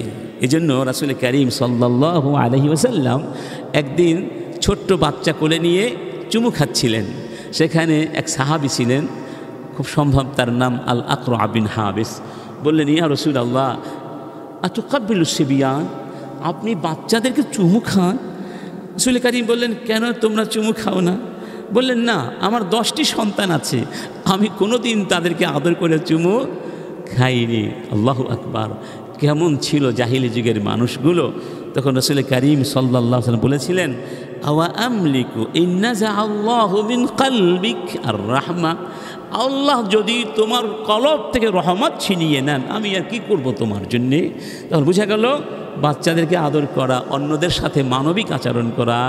এজন্য রাসুল করিম সাল্লাহ আলহি ওসাল্লাম একদিন ছোট্ট বাচ্চা কোলে নিয়ে চুমু খাচ্ছিলেন সেখানে এক সাহাবি ছিলেন খুব সম্ভব তার নাম আল আকর আবিন হাবিস বললেন ইয়া রসুল আল্লাহ আতুকাবিল সিবিয়ান আপনি বাচ্চাদেরকে চুমু খান রসুল কারিম বললেন কেন তোমরা চুমু খাও না বললেন না আমার দশটি সন্তান আছে আমি কোনো দিন তাদেরকে আদর করে চুমু খাইনি আল্লাহ আকবার কেমন ছিল জাহিলি যুগের মানুষগুলো তখন রসুল করিম সাল্লাহ বলেছিলেন আওয়া কালবিক আর রাহমা আল্লাহ যদি তোমার কলব থেকে রহমত ছিনিয়ে নেন আমি আর কি করব তোমার জন্যে তাহলে বুঝা গেল বাচ্চাদেরকে আদর করা অন্যদের সাথে মানবিক আচরণ করা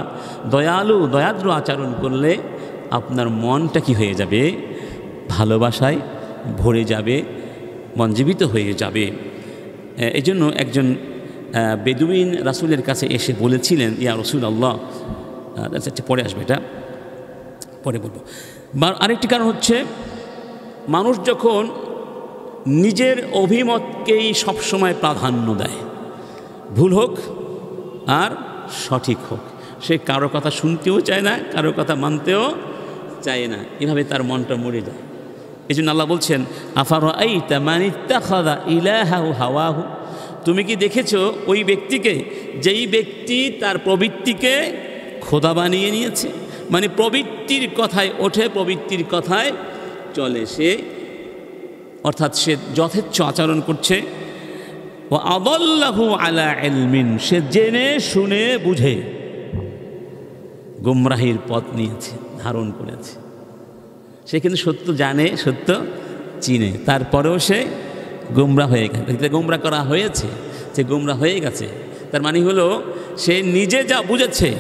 দয়ালু দয়াদ্র আচরণ করলে আপনার মনটা কি হয়ে যাবে ভালোবাসায় ভরে যাবে মঞ্জীবিত হয়ে যাবে এজন্য একজন বেদুইন রাসুলের কাছে এসে বলেছিলেন ইয়া রসুল আল্লাহ আচ্ছা পরে আসবে এটা পরে বলবো আরেকটি কারণ হচ্ছে মানুষ যখন নিজের অভিমতকেই সবসময় প্রাধান্য দেয় ভুল হোক আর সঠিক হোক সে কারো কথা শুনতেও চায় না কারো কথা মানতেও চায় না এভাবে তার মনটা মরে যায় এই জন্য আল্লাহ বলছেন আফার হাওয়াহু তুমি কি দেখেছো ওই ব্যক্তিকে যেই ব্যক্তি তার প্রবৃত্তিকে খোদা বানিয়ে নিয়েছে মানে প্রবৃত্তির কথায় ওঠে প্রবৃত্তির কথায় চলে সে অর্থাৎ সে যথেচ্ছ আচরণ করছে ও আদল্লাহু আলা এলমিন সে জেনে শুনে বুঝে গুমরাহির পথ নিয়েছে ধারণ করেছে সে কিন্তু সত্য জানে সত্য চিনে তারপরেও সে গুমরা হয়ে গেছে গুমরা করা হয়েছে সে গুমরা হয়ে গেছে তার মানে হলো সে নিজে যা বুঝেছে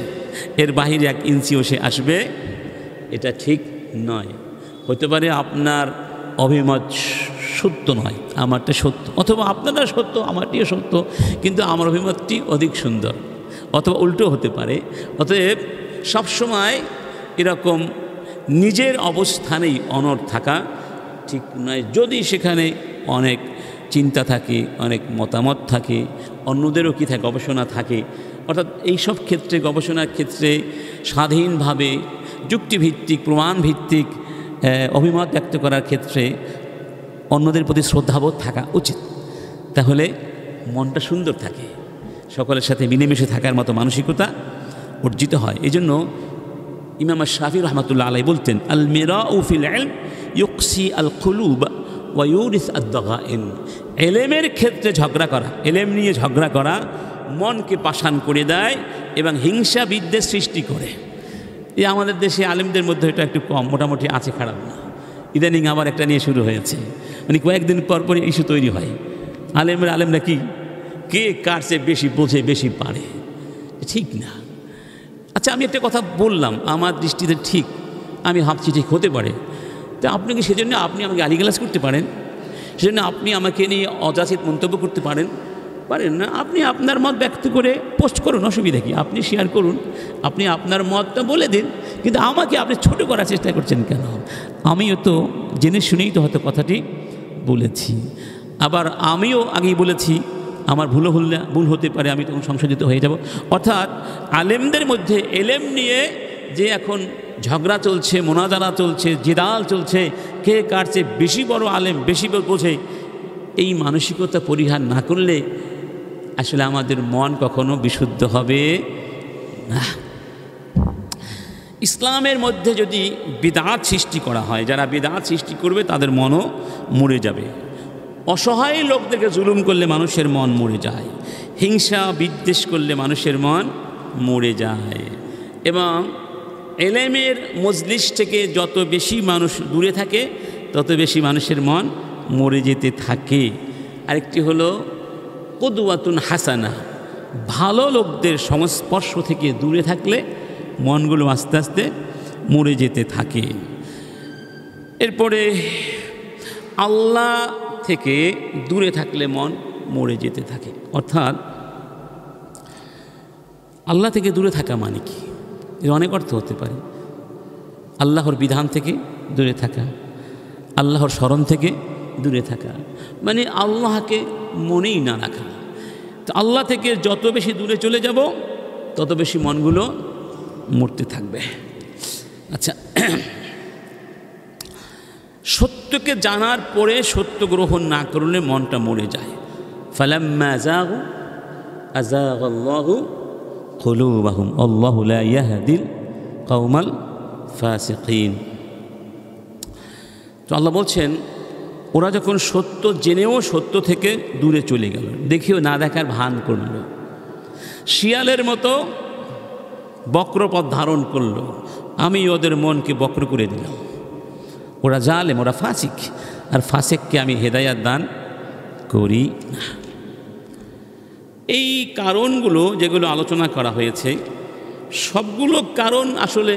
এর বাহিরে এক ইঞ্চিও সে আসবে এটা ঠিক নয় হতে পারে আপনার অভিমত সত্য নয় আমারটা সত্য অথবা আপনারা সত্য আমারটিও সত্য কিন্তু আমার অভিমতটি অধিক সুন্দর অথবা উল্টো হতে পারে অতএব সবসময় এরকম নিজের অবস্থানেই অনর থাকা ঠিক নয় যদি সেখানে অনেক চিন্তা থাকে অনেক মতামত থাকে অন্যদেরও কি থাকে গবেষণা থাকে অর্থাৎ এইসব ক্ষেত্রে গবেষণার ক্ষেত্রে স্বাধীনভাবে যুক্তিভিত্তিক প্রমাণভিত্তিক অভিমত ব্যক্ত করার ক্ষেত্রে অন্যদের প্রতি শ্রদ্ধাবোধ থাকা উচিত তাহলে মনটা সুন্দর থাকে সকলের সাথে মিলেমিশে থাকার মতো মানসিকতা অর্জিত হয় এই জন্য ইমাম শাহি রহমতুল্লা আলাই বলতেন আল মেরা উফিল এল ইউকসি আল খুলুব ওয়ুরিস আদ্দগা এন এলেমের ক্ষেত্রে ঝগড়া করা এলেম নিয়ে ঝগড়া করা মনকে পাশান করে দেয় এবং হিংসা বিদ্বেষ সৃষ্টি করে এ আমাদের দেশে আলেমদের মধ্যে এটা একটু কম মোটামুটি আছে খারাপ না ইদানিং আবার একটা নিয়ে শুরু হয়েছে মানে কয়েকদিন পর পরই ইস্যু তৈরি হয় আলেমের আলেমরা কি কে কাটছে বেশি বোঝে বেশি পারে ঠিক না আচ্ছা আমি একটা কথা বললাম আমার দৃষ্টিতে ঠিক আমি ভাবছি ঠিক হতে পারে তো আপনি কি সেজন্য আপনি আমাকে গালিগালাজ করতে পারেন সেজন্য আপনি আমাকে নিয়ে অযাচিত মন্তব্য করতে পারেন পারেন না আপনি আপনার মত ব্যক্ত করে পোস্ট করুন অসুবিধা কি আপনি শেয়ার করুন আপনি আপনার মতটা বলে দিন কিন্তু আমাকে আপনি ছোট করার চেষ্টা করছেন কেন আমিও তো জেনে শুনেই তো হয়তো কথাটি বলেছি আবার আমিও আগেই বলেছি আমার ভুল ভুল ভুল হতে পারে আমি তখন সংশোধিত হয়ে যাব অর্থাৎ আলেমদের মধ্যে এলেম নিয়ে যে এখন ঝগড়া চলছে মোনাজানা চলছে জেদাল চলছে কে কার চেয়ে বেশি বড় আলেম বেশি বোঝে এই মানসিকতা পরিহার না করলে আসলে আমাদের মন কখনো বিশুদ্ধ হবে না ইসলামের মধ্যে যদি বিদাত সৃষ্টি করা হয় যারা বিদাত সৃষ্টি করবে তাদের মনও মরে যাবে অসহায় লোকদেরকে জুলুম করলে মানুষের মন মরে যায় হিংসা বিদ্বেষ করলে মানুষের মন মরে যায় এবং এলেমের মজলিস থেকে যত বেশি মানুষ দূরে থাকে তত বেশি মানুষের মন মরে যেতে থাকে আরেকটি হলো কদুয়াতুন হাসানা ভালো লোকদের সংস্পর্শ থেকে দূরে থাকলে মনগুলো আস্তে আস্তে মরে যেতে থাকে এরপরে আল্লাহ থেকে দূরে থাকলে মন মরে যেতে থাকে অর্থাৎ আল্লাহ থেকে দূরে থাকা মানে কি এর অনেক অর্থ হতে পারে আল্লাহর বিধান থেকে দূরে থাকা আল্লাহর স্মরণ থেকে দূরে থাকা মানে আল্লাহকে মনেই না রাখা আল্লাহ থেকে যত বেশি দূরে চলে যাব তত বেশি মনগুলো মরতে থাকবে আচ্ছা সত্যকে জানার পরে সত্য গ্রহণ না করলে মনটা মরে যায় ফালাম্মা তো আল্লাহ বলছেন ওরা যখন সত্য জেনেও সত্য থেকে দূরে চলে গেল দেখিও না দেখার ভান করল শিয়ালের মতো বক্রপথ ধারণ করল আমি ওদের মনকে বক্র করে দিলাম ওরা জালেম ওরা ফাসিক আর ফাসেককে আমি হেদায়াত দান করি না এই কারণগুলো যেগুলো আলোচনা করা হয়েছে সবগুলো কারণ আসলে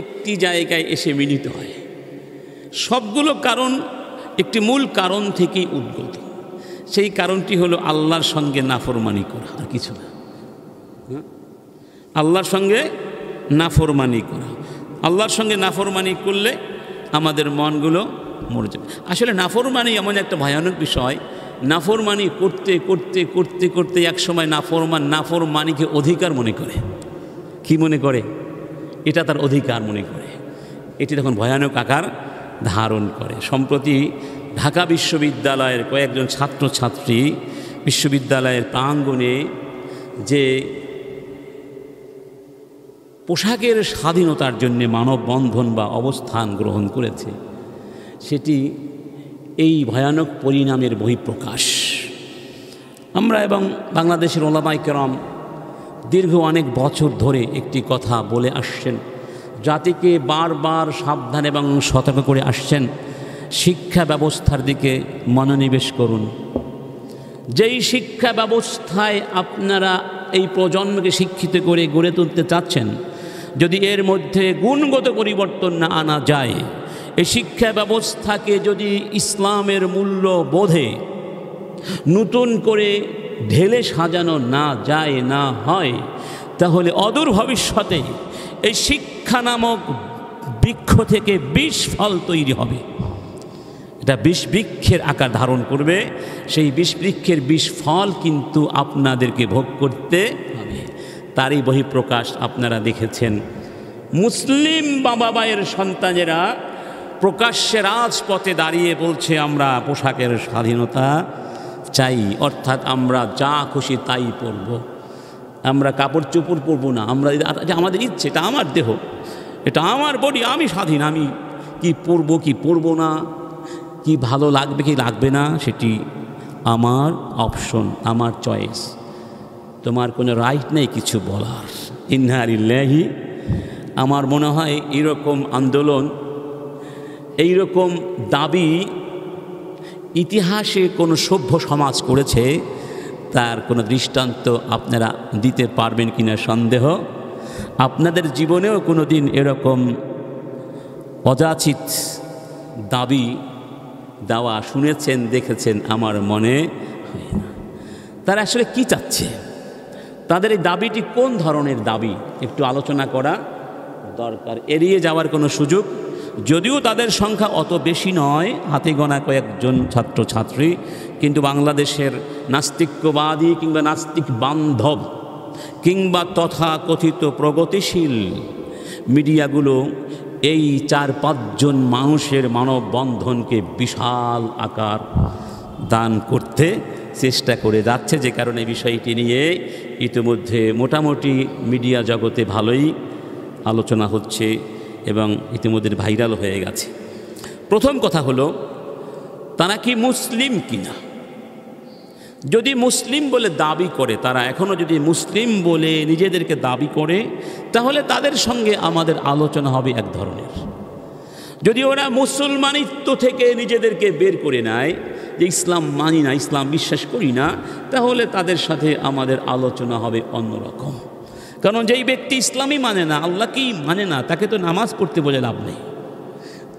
একটি জায়গায় এসে মিলিত হয় সবগুলো কারণ একটি মূল কারণ থেকেই উদ্গত সেই কারণটি হলো আল্লাহর সঙ্গে নাফরমানি করা আর কিছু না আল্লাহর সঙ্গে নাফরমানি করা আল্লাহর সঙ্গে নাফরমানি করলে আমাদের মনগুলো মরে যাবে আসলে নাফরমানি এমন একটা ভয়ানক বিষয় নাফরমানি করতে করতে করতে করতে একসময় নাফরমান নাফরমানিকে অধিকার মনে করে কি মনে করে এটা তার অধিকার মনে করে এটি তখন ভয়ানক আকার ধারণ করে সম্প্রতি ঢাকা বিশ্ববিদ্যালয়ের কয়েকজন ছাত্রছাত্রী বিশ্ববিদ্যালয়ের প্রাঙ্গণে যে পোশাকের স্বাধীনতার জন্যে মানববন্ধন বা অবস্থান গ্রহণ করেছে সেটি এই ভয়ানক পরিণামের বহিঃপ্রকাশ আমরা এবং বাংলাদেশের ওলামাইকেরম দীর্ঘ অনেক বছর ধরে একটি কথা বলে আসছেন জাতিকে বারবার সাবধান এবং সতর্ক করে আসছেন শিক্ষা ব্যবস্থার দিকে মনোনিবেশ করুন যেই শিক্ষা ব্যবস্থায় আপনারা এই প্রজন্মকে শিক্ষিত করে গড়ে তুলতে চাচ্ছেন যদি এর মধ্যে গুণগত পরিবর্তন না আনা যায় এই শিক্ষা ব্যবস্থাকে যদি ইসলামের মূল্য বোধে নতুন করে ঢেলে সাজানো না যায় না হয় তাহলে অদূর ভবিষ্যতে এই শিক্ষা নামক বৃক্ষ থেকে বিষ ফল তৈরি হবে এটা বিষ বৃক্ষের আকার ধারণ করবে সেই বিষ বৃক্ষের বিষ ফল কিন্তু আপনাদেরকে ভোগ করতে হবে তারই বহিঃপ্রকাশ আপনারা দেখেছেন মুসলিম বাবা মায়ের সন্তানেরা প্রকাশ্যে রাজপথে দাঁড়িয়ে বলছে আমরা পোশাকের স্বাধীনতা চাই অর্থাৎ আমরা যা খুশি তাই পড়বো আমরা কাপড় চোপড় পরবো না আমরা আমাদের ইচ্ছে এটা আমার দেহ এটা আমার বডি আমি স্বাধীন আমি কি পরবো কি পরবো না কি ভালো লাগবে কি লাগবে না সেটি আমার অপশন আমার চয়েস তোমার কোনো রাইট নেই কিছু বলার ইনহারিল্লাহি আমার মনে হয় এরকম আন্দোলন এই রকম দাবি ইতিহাসে কোনো সভ্য সমাজ করেছে তার কোনো দৃষ্টান্ত আপনারা দিতে পারবেন কিনা সন্দেহ আপনাদের জীবনেও কোনো দিন এরকম অযাচিত দাবি দাওয়া শুনেছেন দেখেছেন আমার মনে হয় না তারা আসলে কি চাচ্ছে তাদের এই দাবিটি কোন ধরনের দাবি একটু আলোচনা করা দরকার এড়িয়ে যাওয়ার কোনো সুযোগ যদিও তাদের সংখ্যা অত বেশি নয় হাতে গোনা কয়েকজন ছাত্রছাত্রী কিন্তু বাংলাদেশের নাস্তিক্যবাদী কিংবা নাস্তিক বান্ধব কিংবা তথা কথিত প্রগতিশীল মিডিয়াগুলো এই চার পাঁচজন মানুষের মানববন্ধনকে বিশাল আকার দান করতে চেষ্টা করে যাচ্ছে যে কারণে বিষয়টি নিয়ে ইতিমধ্যে মোটামুটি মিডিয়া জগতে ভালোই আলোচনা হচ্ছে এবং ইতিমধ্যে ভাইরাল হয়ে গেছে প্রথম কথা হলো তারা কি মুসলিম কিনা যদি মুসলিম বলে দাবি করে তারা এখনও যদি মুসলিম বলে নিজেদেরকে দাবি করে তাহলে তাদের সঙ্গে আমাদের আলোচনা হবে এক ধরনের যদি ওরা মুসলমানিত্ব থেকে নিজেদেরকে বের করে নেয় যে ইসলাম মানি না ইসলাম বিশ্বাস করি না তাহলে তাদের সাথে আমাদের আলোচনা হবে অন্যরকম কারণ যেই ব্যক্তি ইসলামই মানে না আল্লাহকেই মানে না তাকে তো নামাজ পড়তে বলে লাভ নেই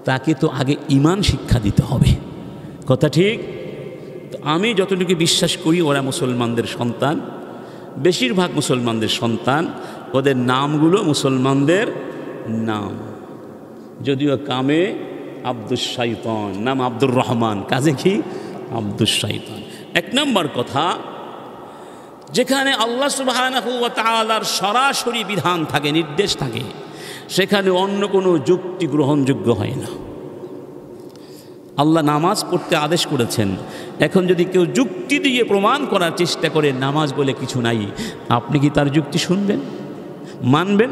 তাকে তো আগে ইমান শিক্ষা দিতে হবে কথা ঠিক তো আমি যতটুকু বিশ্বাস করি ওরা মুসলমানদের সন্তান বেশিরভাগ মুসলমানদের সন্তান ওদের নামগুলো মুসলমানদের নাম যদিও কামে আব্দুস শাইতন নাম আব্দুর রহমান কাজে কি আব্দুস শাইতন এক নম্বর কথা যেখানে আল্লাহ সুবাহর সরাসরি বিধান থাকে নির্দেশ থাকে সেখানে অন্য কোনো যুক্তি গ্রহণযোগ্য হয় না আল্লাহ নামাজ পড়তে আদেশ করেছেন এখন যদি কেউ যুক্তি দিয়ে প্রমাণ করার চেষ্টা করে নামাজ বলে কিছু নাই আপনি কি তার যুক্তি শুনবেন মানবেন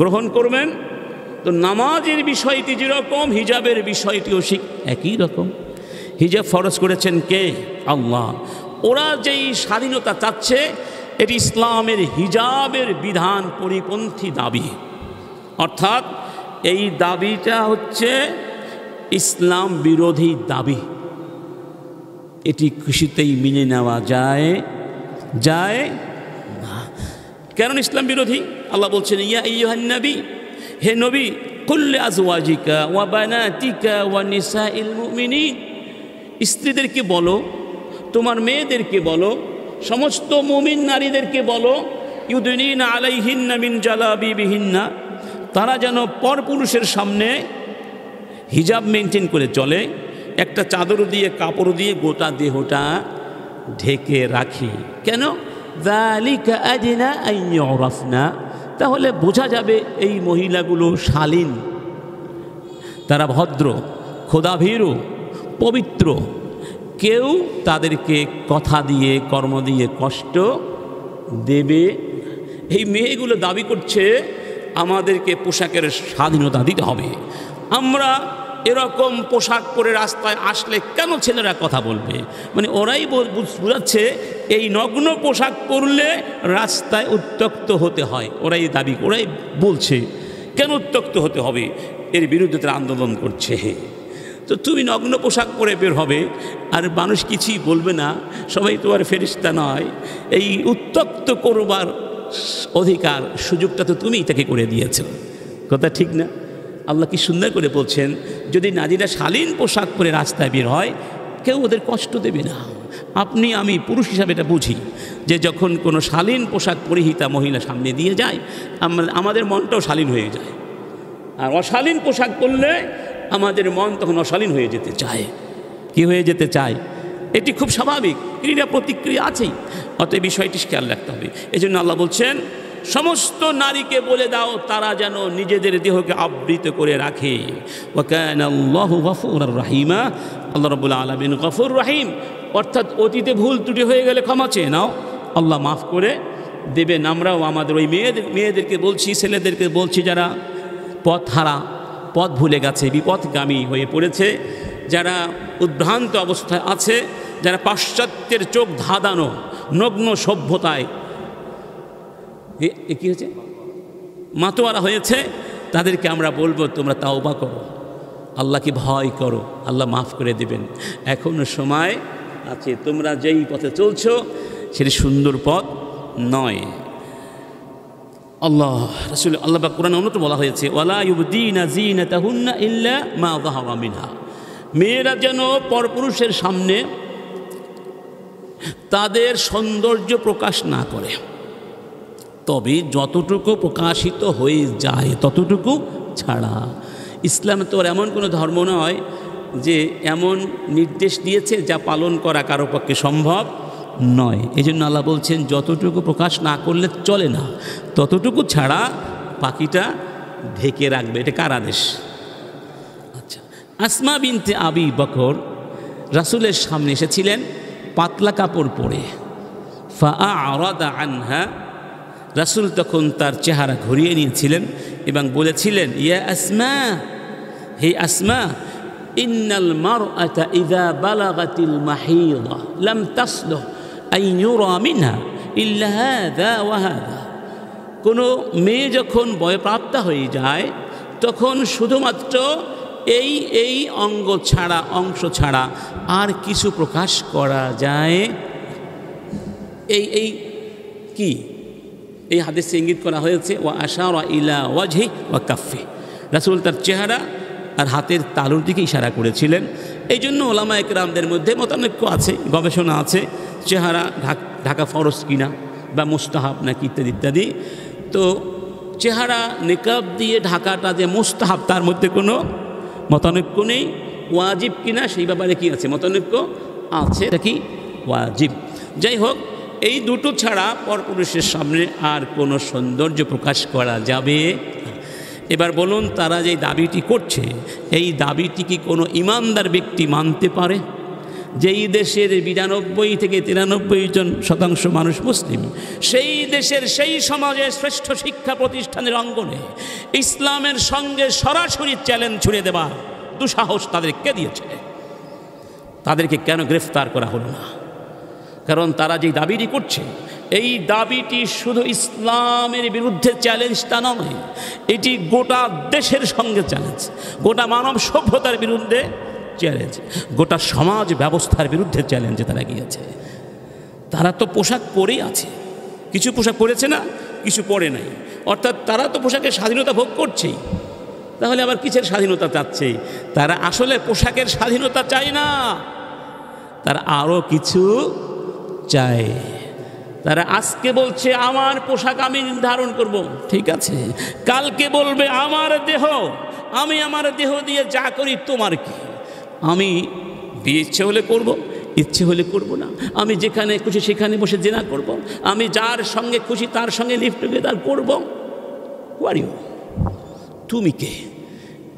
গ্রহণ করবেন তো নামাজের বিষয়টি যেরকম হিজাবের বিষয়টিও শিখ একই রকম হিজাব ফরজ করেছেন কে আল্লাহ ওরা যেই স্বাধীনতা চাচ্ছে এটি ইসলামের হিজাবের বিধান পরিপন্থী দাবি অর্থাৎ এই দাবিটা হচ্ছে ইসলাম বিরোধী দাবি এটি খুশিতেই মেনে নেওয়া যায় যায় না কেন ইসলাম বিরোধী আল্লাহ বলছেন ইয়া ইয়ুহান নবী হে নবী কুল্লে ওয়াজিকা ওয়া টিকা ওয়া নিসা ইল মুমিনিন স্ত্রীদেরকে বলো তোমার মেয়েদেরকে বলো সমস্ত মুমিন নারীদেরকে বলো ইউদিন আলাইহিন্না মিন জালাবি বিহিন্না তারা যেন পরপুরুষের সামনে হিজাব মেনটেন করে চলে একটা চাদর দিয়ে কাপড় দিয়ে গোটা দেহটা ঢেকে রাখি কেন তাহলে বোঝা যাবে এই মহিলাগুলো শালীন তারা ভদ্র ক্ষোধাভীরু পবিত্র কেউ তাদেরকে কথা দিয়ে কর্ম দিয়ে কষ্ট দেবে এই মেয়েগুলো দাবি করছে আমাদেরকে পোশাকের স্বাধীনতা দিতে হবে আমরা এরকম পোশাক পরে রাস্তায় আসলে কেন ছেলেরা কথা বলবে মানে ওরাই বোঝাচ্ছে এই নগ্ন পোশাক পরলে রাস্তায় উত্তক্ত হতে হয় ওরাই দাবি ওরাই বলছে কেন উত্তক্ত হতে হবে এর বিরুদ্ধে তারা আন্দোলন করছে তো তুমি নগ্ন পোশাক পরে বের হবে আর মানুষ কিছুই বলবে না সবাই তো আর ফেরিস্তা নয় এই উত্তপ্ত করবার অধিকার সুযোগটা তো তুমিই তাকে করে দিয়েছ কথা ঠিক না আল্লাহ কি সুন্দর করে বলছেন যদি নাজিরা শালীন পোশাক পরে রাস্তায় বের হয় কেউ ওদের কষ্ট দেবে না আপনি আমি পুরুষ হিসাবে এটা বুঝি যে যখন কোনো শালীন পোশাক পরিহিতা মহিলা সামনে দিয়ে যায় আমাদের মনটাও শালীন হয়ে যায় আর অশালীন পোশাক পরলে আমাদের মন তখন অশালীন হয়ে যেতে চায় কি হয়ে যেতে চায় এটি খুব স্বাভাবিক ক্রীড়া প্রতিক্রিয়া আছেই অত এই বিষয়টি খেয়াল রাখতে হবে এই জন্য আল্লাহ বলছেন সমস্ত নারীকে বলে দাও তারা যেন নিজেদের দেহকে আবৃত করে রাখে রাহিমা আল্লাহ রবুল আলমিন গফুর রাহিম অর্থাৎ অতীতে ভুল ত্রুটি হয়ে গেলে ক্ষমা চেয়ে নাও আল্লাহ মাফ করে দেবেন আমরাও আমাদের ওই মেয়েদের মেয়েদেরকে বলছি ছেলেদেরকে বলছি যারা পথ হারা পথ ভুলে গেছে বিপথগামী হয়ে পড়েছে যারা উদ্ভ্রান্ত অবস্থায় আছে যারা পাশ্চাত্যের চোখ ধাঁধানো নগ্ন সভ্যতায় কী হয়েছে মাতোয়ারা হয়েছে তাদেরকে আমরা বলবো তোমরা তাওবা করো আল্লাহকে ভয় করো আল্লাহ মাফ করে দেবেন এখনও সময় আছে তোমরা যেই পথে চলছ সেটি সুন্দর পথ নয় আল্লাহ রসুল আল্লাহ বা কোরআন অন্যত বলা হয়েছে ওয়ালা ইউদ্দিন আজিন তাহুন্না ইল্লা মা দাহাওয়া মিনহা মেয়েরা যেন পরপুরুষের সামনে তাদের সৌন্দর্য প্রকাশ না করে তবে যতটুকু প্রকাশিত হয়ে যায় ততটুকু ছাড়া ইসলাম তোর এমন কোনো ধর্ম নয় যে এমন নির্দেশ দিয়েছে যা পালন করা কারো পক্ষে সম্ভব নয় এই জন্য আল্লাহ বলছেন যতটুকু প্রকাশ না করলে চলে না ততটুকু ছাড়া পাখিটা ঢেকে রাখবে এটা কার আদেশ আচ্ছা আসমা বিনতে আবি বকর রাসুলের সামনে এসেছিলেন পাতলা কাপড় পরে ফা আরাদা আনহা রাসুল তখন তার চেহারা ঘুরিয়ে নিয়েছিলেন এবং বলেছিলেন ইয়া আসমা হে আসমা ইন্নাল মার ইদা বালাগাতিল মাহিদা লাম তাসলহ أن يرى منها إلا هذا وهذا কোনো মেয়ে যখন বয়প্রাপ্ত হয়ে যায় তখন শুধুমাত্র এই এই অঙ্গ ছাড়া অংশ ছাড়া আর কিছু প্রকাশ করা যায় এই এই কি এই হাদিসে ইঙ্গিত করা হয়েছে ও আশা ইলা ওয়াজহি ওয়া কাফে রাসুল তার চেহারা আর হাতের তালুর দিকে ইশারা করেছিলেন এই জন্য ওলামা একরামদের মধ্যে মতানৈক্য আছে গবেষণা আছে চেহারা ঢাকা ফরস কিনা বা মুস্তাহাব নাকি ইত্যাদি ইত্যাদি তো চেহারা নিকাব দিয়ে ঢাকাটা যে মুস্তাহাব তার মধ্যে কোনো মতানৈক্য নেই ওয়াজিব কিনা সেই ব্যাপারে কি আছে মতানৈক্য আছে এটা কি ওয়াজিব যাই হোক এই দুটো ছাড়া পরপুরুষের সামনে আর কোনো সৌন্দর্য প্রকাশ করা যাবে এবার বলুন তারা যে দাবিটি করছে এই দাবিটি কি কোনো ইমানদার ব্যক্তি মানতে পারে যেই দেশের বিরানব্বই থেকে তিরানব্বই জন শতাংশ মানুষ মুসলিম সেই দেশের সেই সমাজের শ্রেষ্ঠ শিক্ষা প্রতিষ্ঠানের অঙ্গনে ইসলামের সঙ্গে সরাসরি চ্যালেঞ্জ ছুড়ে দেওয়া দুঃসাহস তাদেরকে দিয়েছে তাদেরকে কেন গ্রেফতার করা হলো না কারণ তারা যে দাবিটি করছে এই দাবিটি শুধু ইসলামের বিরুদ্ধে চ্যালেঞ্জ তা নয় এটি গোটা দেশের সঙ্গে চ্যালেঞ্জ গোটা মানব সভ্যতার বিরুদ্ধে চ্যালেঞ্জ গোটা সমাজ ব্যবস্থার বিরুদ্ধে চ্যালেঞ্জে তারা গিয়েছে তারা তো পোশাক পরেই আছে কিছু পোশাক পরেছে না কিছু পরে নাই অর্থাৎ তারা তো পোশাকের স্বাধীনতা ভোগ করছেই তাহলে আবার কিসের স্বাধীনতা চাচ্ছে তারা আসলে পোশাকের স্বাধীনতা চায় না তারা আরও কিছু চায় তারা আজকে বলছে আমার পোশাক আমি নির্ধারণ করব ঠিক আছে কালকে বলবে আমার দেহ আমি আমার দেহ দিয়ে যা করি তোমার কি আমি বিয়ে ইচ্ছে হলে করব। ইচ্ছে হলে করব না আমি যেখানে খুশি সেখানে বসে জেনা করব। আমি যার সঙ্গে খুশি তার সঙ্গে লিফট টুগেদার করব করবো তুমি কে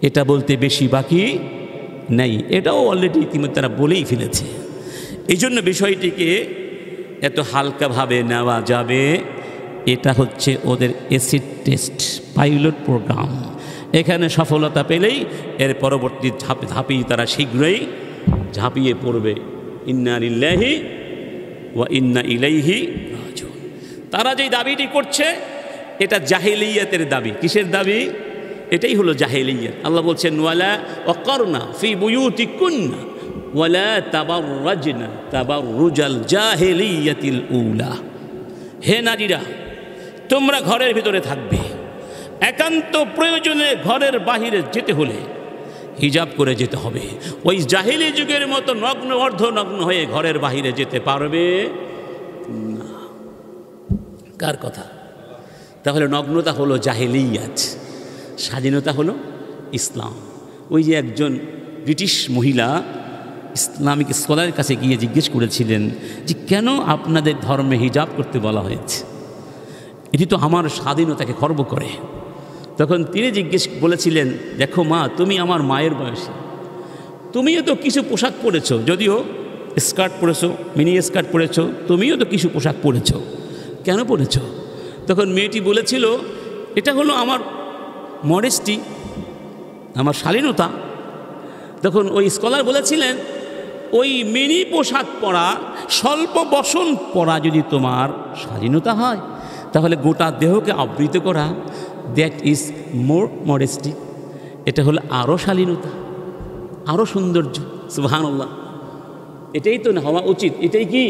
এটা বলতে বেশি বাকি নেই এটাও অলরেডি ইতিমধ্যে তারা বলেই ফেলেছে এই জন্য বিষয়টিকে এত হালকাভাবে নেওয়া যাবে এটা হচ্ছে ওদের এসিড টেস্ট পাইলট প্রোগ্রাম এখানে সফলতা পেলেই এর পরবর্তী ঝাঁপ ঝাঁপি তারা শীঘ্রই ঝাঁপিয়ে পড়বে ইল্লাহি ওয়া ইন্না ইলাইহি তারা যেই দাবিটি করছে এটা জাহেলিয়াতের দাবি কিসের দাবি এটাই হলো জাহেলিয়াত আল্লাহ বলছেন ওয়ালা অকর্ণা ফি বুয়ুতি কুন্না ওয়ালা তাবার রাজনা তাবার রুজাল জাহেলিয়াতিল উলা হে নারীরা তোমরা ঘরের ভিতরে থাকবে একান্ত প্রয়োজনে ঘরের বাহিরে যেতে হলে হিজাব করে যেতে হবে ওই জাহিলি যুগের মতো নগ্ন অর্ধনগ্ন হয়ে ঘরের বাহিরে যেতে পারবে না কার কথা তাহলে নগ্নতা হলো আজ স্বাধীনতা হলো ইসলাম ওই যে একজন ব্রিটিশ মহিলা ইসলামিক স্কলারের কাছে গিয়ে জিজ্ঞেস করেছিলেন যে কেন আপনাদের ধর্মে হিজাব করতে বলা হয়েছে এটি তো আমার স্বাধীনতাকে খর্ব করে তখন তিনি জিজ্ঞেস বলেছিলেন দেখো মা তুমি আমার মায়ের বয়সী তুমিও তো কিছু পোশাক পরেছ যদিও স্কার্ট পরেছ মিনি স্কার্ট পরেছ তুমিও তো কিছু পোশাক পরেছ কেন পরেছ তখন মেয়েটি বলেছিল এটা হলো আমার মডেস্টি আমার শালীনতা তখন ওই স্কলার বলেছিলেন ওই মিনি পোশাক পরা স্বল্প বসন পরা যদি তোমার স্বাধীনতা হয় তাহলে গোটা দেহকে আবৃত করা দ্যাট ইজ মোর মডেস্টি এটা হলো আরও শালীনতা আরও সৌন্দর্য সুবাহানুল্লাহ এটাই তো হওয়া উচিত এটাই কি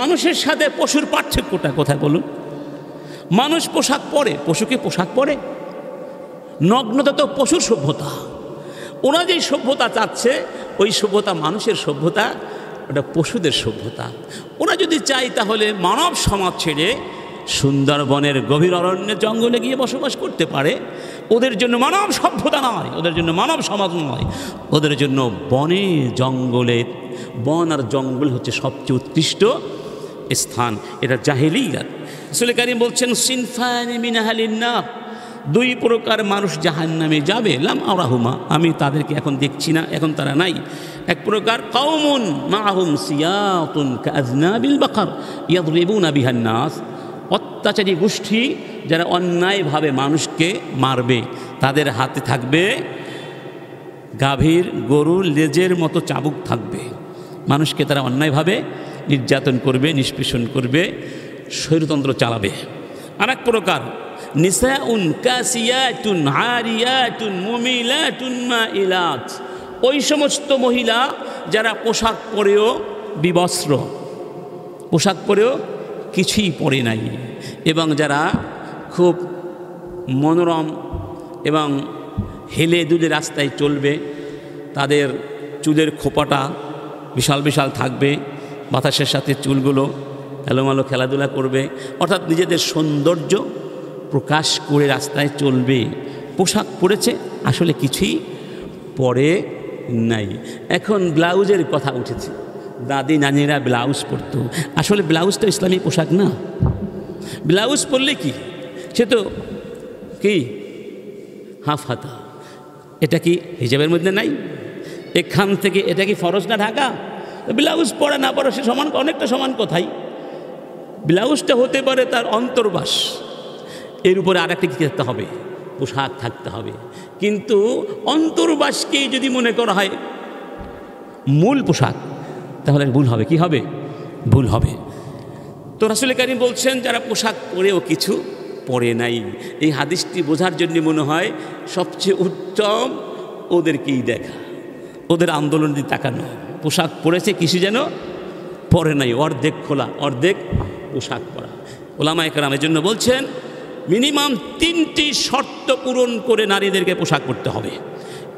মানুষের সাথে পশুর পার্থক্যটা কোথায় বলুন মানুষ পোশাক পরে পশুকে পোশাক পরে নগ্নতা তো পশুর সভ্যতা ওরা যেই সভ্যতা চাচ্ছে ওই সভ্যতা মানুষের সভ্যতা ওটা পশুদের সভ্যতা ওরা যদি চাই তাহলে মানব সমাজ ছেড়ে সুন্দরবনের গভীর অরণ্যে জঙ্গলে গিয়ে বসবাস করতে পারে ওদের জন্য মানব সভ্যতা নয় ওদের জন্য মানব সমাজ নয় ওদের জন্য বনে জঙ্গলে বন আর জঙ্গল হচ্ছে সবচেয়ে উৎকৃষ্ট স্থান এটা জাহেলি গাত আসলে কারিম বলছেন সিনফানি মিনাহালিনা দুই প্রকার মানুষ জাহান নামে যাবে লাম আওরাহুমা আমি তাদেরকে এখন দেখছি না এখন তারা নাই এক প্রকার কৌমুন মাহুম সিয়াতুন কাজনাবিল বাকার ইয়াদ রেবুন আবিহান্নাস অত্যাচারী গোষ্ঠী যারা অন্যায়ভাবে মানুষকে মারবে তাদের হাতে থাকবে গাভীর গরুর লেজের মতো চাবুক থাকবে মানুষকে তারা অন্যায়ভাবে নির্যাতন করবে নিষ্পেষণ করবে স্বৈরতন্ত্র চালাবে আর এক প্রকার ওই সমস্ত মহিলা যারা পোশাক পরেও বিবস্ত্র পোশাক পরেও কিছুই পড়ে নাই এবং যারা খুব মনোরম এবং হেলে দুলে রাস্তায় চলবে তাদের চুলের খোপাটা বিশাল বিশাল থাকবে বাতাসের সাথে চুলগুলো এলোমালো খেলাধুলা করবে অর্থাৎ নিজেদের সৌন্দর্য প্রকাশ করে রাস্তায় চলবে পোশাক পরেছে আসলে কিছুই পরে নাই এখন ব্লাউজের কথা উঠেছে দাদি নানিরা ব্লাউজ পরতো আসলে ব্লাউজ তো ইসলামী পোশাক না ব্লাউজ পরলে কি সে তো কি হাফ হাতা এটা কি হিজাবের মধ্যে নাই এখান থেকে এটা কি ফরজ না ঢাকা ব্লাউজ পরে না পরে সে সমান অনেকটা সমান কথাই ব্লাউজটা হতে পারে তার অন্তর্বাস এর উপরে আর একটা কী থাকতে হবে পোশাক থাকতে হবে কিন্তু অন্তর্বাসকেই যদি মনে করা হয় মূল পোশাক তাহলে ভুল হবে কি হবে ভুল হবে তো রাসুল কারিম বলছেন যারা পোশাক পরেও কিছু পরে নাই এই হাদিসটি বোঝার জন্য মনে হয় সবচেয়ে উত্তম ওদেরকেই দেখা ওদের আন্দোলন দিয়ে তাকানো পোশাক পরেছে কিছু যেন পরে নাই অর্ধেক খোলা অর্ধেক পোশাক পরা ওলামা একরাম এর জন্য বলছেন মিনিমাম তিনটি শর্ত পূরণ করে নারীদেরকে পোশাক করতে হবে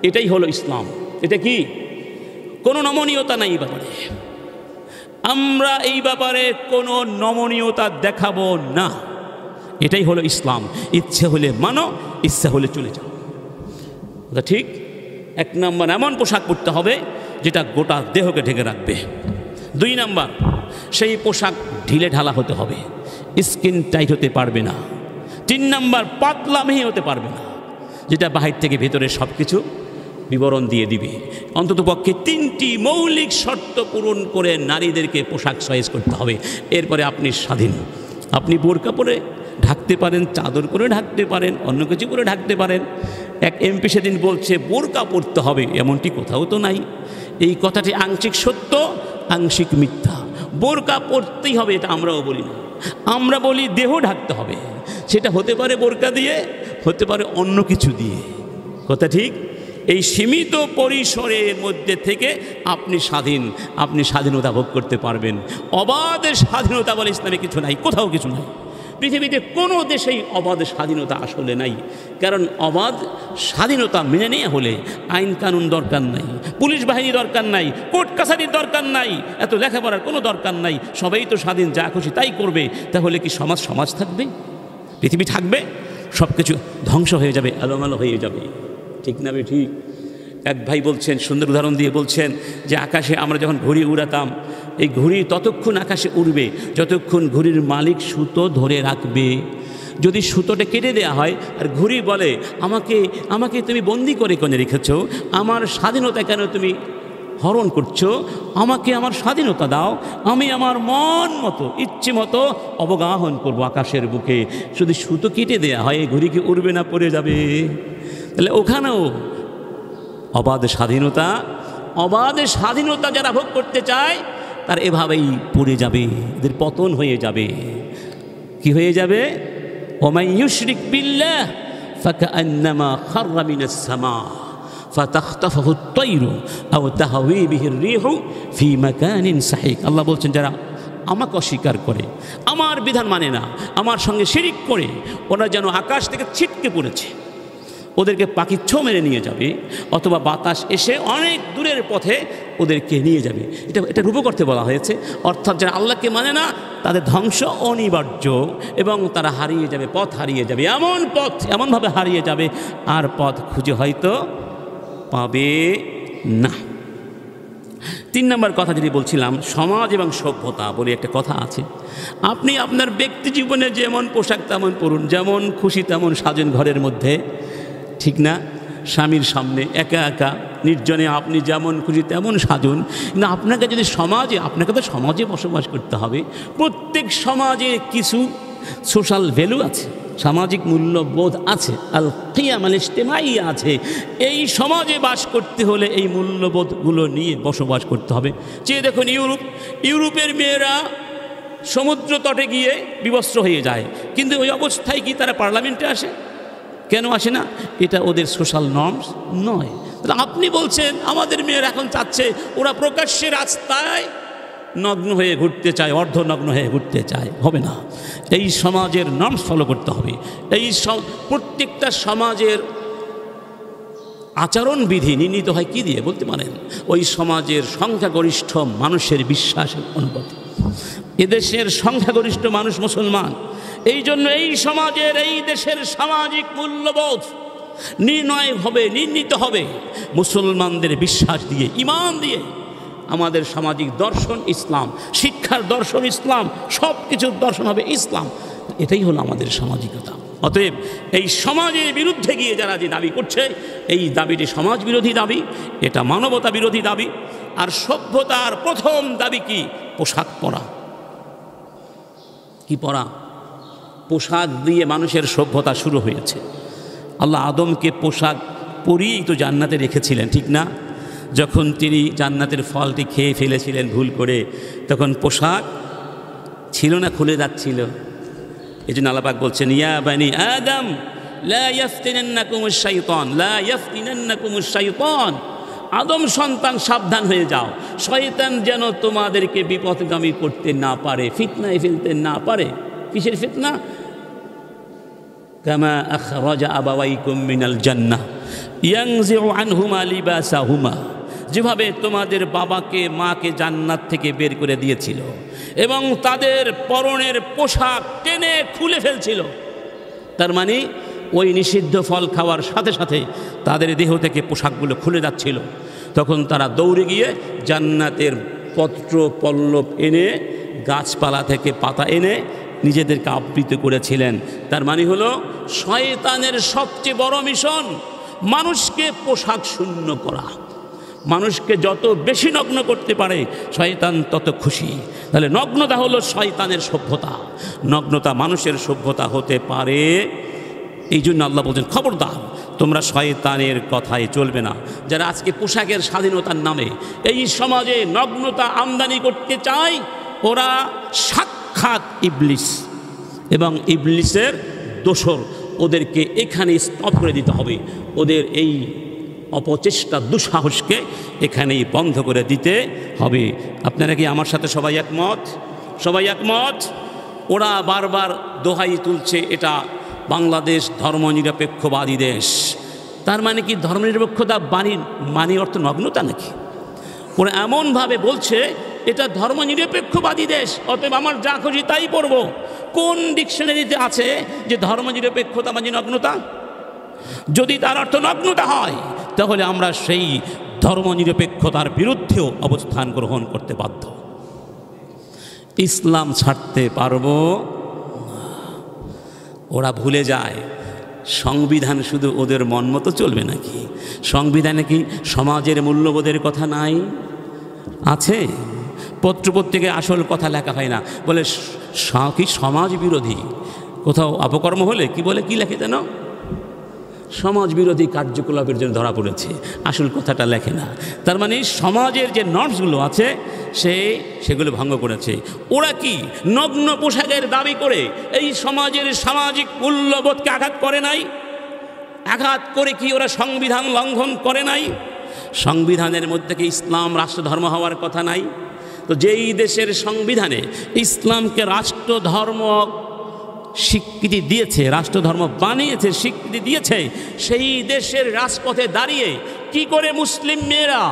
এটাই হলো ইসলাম এটা কি কোনো নমনীয়তা নাই এই ব্যাপারে আমরা এই ব্যাপারে কোনো নমনীয়তা দেখাবো না এটাই হলো ইসলাম ইচ্ছে হলে মানো ইচ্ছা হলে চলে যাও আচ্ছা, ঠিক এক নম্বর এমন পোশাক পরতে হবে যেটা গোটা দেহকে ঢেকে রাখবে দুই নাম্বার সেই পোশাক ঢিলে ঢালা হতে হবে স্কিন টাইট হতে পারবে না তিন নাম্বার মেহে হতে পারবে না যেটা বাহির থেকে ভেতরে সব কিছু বিবরণ দিয়ে দিবে অন্ততপক্ষে তিনটি মৌলিক শর্ত পূরণ করে নারীদেরকে পোশাক সয়েজ করতে হবে এরপরে আপনি স্বাধীন আপনি বোরকা পরে ঢাকতে পারেন চাদর করে ঢাকতে পারেন অন্য কিছু করে ঢাকতে পারেন এক এমপি সেদিন বলছে বোরকা পরতে হবে এমনটি কোথাও তো নাই এই কথাটি আংশিক সত্য আংশিক মিথ্যা বোরকা পরতেই হবে এটা আমরাও বলি না আমরা বলি দেহ ঢাকতে হবে সেটা হতে পারে বোরকা দিয়ে হতে পারে অন্য কিছু দিয়ে কথা ঠিক এই সীমিত পরিসরের মধ্যে থেকে আপনি স্বাধীন আপনি স্বাধীনতা ভোগ করতে পারবেন অবাধ স্বাধীনতা বলে ইসলামে কিছু নাই কোথাও কিছু নাই পৃথিবীতে কোনো দেশেই অবাধ স্বাধীনতা আসলে নাই কারণ অবাধ স্বাধীনতা মেনে নেওয়া হলে আইন কানুন দরকার নাই পুলিশ বাহিনী দরকার নাই কোর্ট কাছারির দরকার নাই এত লেখাপড়ার কোনো দরকার নাই সবাই তো স্বাধীন যা খুশি তাই করবে তাহলে কি সমাজ সমাজ থাকবে পৃথিবী থাকবে সব কিছু ধ্বংস হয়ে যাবে আলো হয়ে যাবে ঠিক না বে ঠিক এক ভাই বলছেন সুন্দর উদাহরণ দিয়ে বলছেন যে আকাশে আমরা যখন ঘুড়ি উড়াতাম এই ঘুড়ি ততক্ষণ আকাশে উড়বে যতক্ষণ ঘুড়ির মালিক সুতো ধরে রাখবে যদি সুতোটা কেটে দেয়া হয় আর ঘুড়ি বলে আমাকে আমাকে তুমি বন্দি করে কেন রেখেছ আমার স্বাধীনতা কেন তুমি হরণ করছো আমাকে আমার স্বাধীনতা দাও আমি আমার মন মতো ইচ্ছে মতো অবগাহন করব আকাশের বুকে শুধু সুতো কেটে দেয়া হয় ঘুড়ি কি উড়বে না পড়ে যাবে তাহলে ওখানেও অবাধ স্বাধীনতা অবাধ স্বাধীনতা যারা ভোগ করতে চায় তার এভাবেই পড়ে যাবে এদের পতন হয়ে যাবে কি হয়ে যাবে ওমাইয়ুশরিক বিল্লাহ فكأنما বলছেন যারা আমাকে অস্বীকার করে আমার বিধান মানে না আমার সঙ্গে শিরিক করে ওরা যেন আকাশ থেকে ছিটকে পড়েছে ওদেরকে পাখি মেরে নিয়ে যাবে অথবা বাতাস এসে অনেক দূরের পথে ওদেরকে নিয়ে যাবে এটা এটা রূপকর্থে বলা হয়েছে অর্থাৎ যারা আল্লাহকে মানে না তাদের ধ্বংস অনিবার্য এবং তারা হারিয়ে যাবে পথ হারিয়ে যাবে এমন পথ এমনভাবে হারিয়ে যাবে আর পথ খুঁজে হয়তো পাবে না তিন নম্বর কথা যদি বলছিলাম সমাজ এবং সভ্যতা বলে একটা কথা আছে আপনি আপনার ব্যক্তি জীবনে যেমন পোশাক তেমন পরুন যেমন খুশি তেমন সাজেন ঘরের মধ্যে ঠিক না স্বামীর সামনে একা একা নির্জনে আপনি যেমন খুশি তেমন সাজুন না আপনাকে যদি সমাজে আপনাকে তো সমাজে বসবাস করতে হবে প্রত্যেক সমাজে কিছু সোশ্যাল ভ্যালু আছে সামাজিক মূল্যবোধ আছে আল মানে ইস্তেমাই আছে এই সমাজে বাস করতে হলে এই মূল্যবোধগুলো নিয়ে বসবাস করতে হবে যে দেখুন ইউরোপ ইউরোপের মেয়েরা সমুদ্র তটে গিয়ে বিবস্ত্র হয়ে যায় কিন্তু ওই অবস্থায় কি তারা পার্লামেন্টে আসে কেন আসে না এটা ওদের সোশ্যাল নর্মস নয় তাহলে আপনি বলছেন আমাদের মেয়েরা এখন চাচ্ছে ওরা প্রকাশ্যে রাস্তায় নগ্ন হয়ে ঘুরতে চায় অর্ধনগ্ন হয়ে ঘুরতে চায় হবে না এই সমাজের নর্মস ফলো করতে হবে এই প্রত্যেকটা সমাজের আচরণবিধি নির্ণীত হয় কি দিয়ে বলতে পারেন ওই সমাজের সংখ্যাগরিষ্ঠ মানুষের বিশ্বাসের অনুপাতে এদেশের সংখ্যাগরিষ্ঠ মানুষ মুসলমান এই জন্য এই সমাজের এই দেশের সামাজিক মূল্যবোধ নির্ণয় হবে নির্ণীত হবে মুসলমানদের বিশ্বাস দিয়ে ইমান দিয়ে আমাদের সামাজিক দর্শন ইসলাম শিক্ষার দর্শন ইসলাম সব কিছুর দর্শন হবে ইসলাম এটাই হলো আমাদের সামাজিকতা অতএব এই সমাজের বিরুদ্ধে গিয়ে যারা যে দাবি করছে এই দাবিটি সমাজ বিরোধী দাবি এটা মানবতা বিরোধী দাবি আর সভ্যতার প্রথম দাবি কি পোশাক পরা কি পরা পোশাক দিয়ে মানুষের সভ্যতা শুরু হয়েছে আল্লাহ আদমকে পোশাক পরিয়েই তো জান্নাতে রেখেছিলেন ঠিক না যখন তিনি জান্নাতের ফলটি খেয়ে ফেলেছিলেন ভুল করে তখন পোশাক ছিল না খুলে যাচ্ছিল এই জন্য আল্লাপাক বলছেন ইয়া বানি আদম লা ইয়াফতিনান্নাকুমুশ শাইতান লা ইয়াফতিনান্নাকুমুশ শাইতান আদম সন্তান সাবধান হয়ে যাও শয়তান যেন তোমাদেরকে বিপদগামী করতে না পারে ফিতনায় ফেলতে না পারে কিসের ফিতনা কামা আখরাজা আবাওয়াইকুম মিনাল জান্নাহ ইয়াংজিউ আনহুমা লিবাসাহুমা যেভাবে তোমাদের বাবাকে মাকে জান্নাত থেকে বের করে দিয়েছিল এবং তাদের পরনের পোশাক টেনে খুলে ফেলছিল তার মানে ওই নিষিদ্ধ ফল খাওয়ার সাথে সাথে তাদের দেহ থেকে পোশাকগুলো খুলে যাচ্ছিল তখন তারা দৌড়ে গিয়ে জান্নাতের পত্র পল্লব এনে গাছপালা থেকে পাতা এনে নিজেদেরকে আবৃত করেছিলেন তার মানে হলো শয়তানের সবচেয়ে বড় মিশন মানুষকে পোশাক শূন্য করা মানুষকে যত বেশি নগ্ন করতে পারে শয়তান তত খুশি তাহলে নগ্নতা হলো শয়তানের সভ্যতা নগ্নতা মানুষের সভ্যতা হতে পারে এই জন্য আল্লাহ বলছেন খবরদার তোমরা শয়তানের কথায় চলবে না যারা আজকে পোশাকের স্বাধীনতার নামে এই সমাজে নগ্নতা আমদানি করতে চায় ওরা সাক্ষাৎ ইবলিস এবং ইবলিসের দোসর ওদেরকে এখানে স্তব করে দিতে হবে ওদের এই অপচেষ্টা দুঃসাহসকে এখানেই বন্ধ করে দিতে হবে আপনারা কি আমার সাথে সবাই একমত সবাই একমত ওরা বারবার দোহাই তুলছে এটা বাংলাদেশ ধর্মনিরপেক্ষবাদী দেশ তার মানে কি ধর্মনিরপেক্ষতা বাণী মানে অর্থ নগ্নতা নাকি ওরা এমনভাবে বলছে এটা ধর্মনিরপেক্ষবাদী দেশ অতএব আমার যা খুশি তাই পড়ব কোন ডিকশনারিতে আছে যে ধর্মনিরপেক্ষতা মানে নগ্নতা যদি তার অর্থ নগ্নতা হয় তাহলে আমরা সেই ধর্মনিরপেক্ষতার বিরুদ্ধেও অবস্থান গ্রহণ করতে বাধ্য ইসলাম ছাড়তে পারবো ওরা ভুলে যায় সংবিধান শুধু ওদের মন মতো চলবে নাকি সংবিধানে কি সমাজের মূল্যবোধের কথা নাই আছে পত্রপত্রিকে আসল কথা লেখা হয় না বলে কি সমাজ বিরোধী কোথাও অপকর্ম হলে কি বলে কি লেখে যেন সমাজবিরোধী কার্যকলাপের জন্য ধরা পড়েছে আসল কথাটা লেখে না তার মানে সমাজের যে নর্মসগুলো আছে সে সেগুলো ভঙ্গ করেছে ওরা কি নগ্ন পোশাকের দাবি করে এই সমাজের সামাজিক মূল্যবোধকে আঘাত করে নাই আঘাত করে কি ওরা সংবিধান লঙ্ঘন করে নাই সংবিধানের মধ্যে কি ইসলাম রাষ্ট্রধর্ম হওয়ার কথা নাই তো যেই দেশের সংবিধানে ইসলামকে রাষ্ট্রধর্ম স্বীকৃতি দিয়েছে রাষ্ট্রধর্ম বানিয়েছে স্বীকৃতি দিয়েছে সেই দেশের রাজপথে দাঁড়িয়ে কি করে মুসলিম মেয়েরা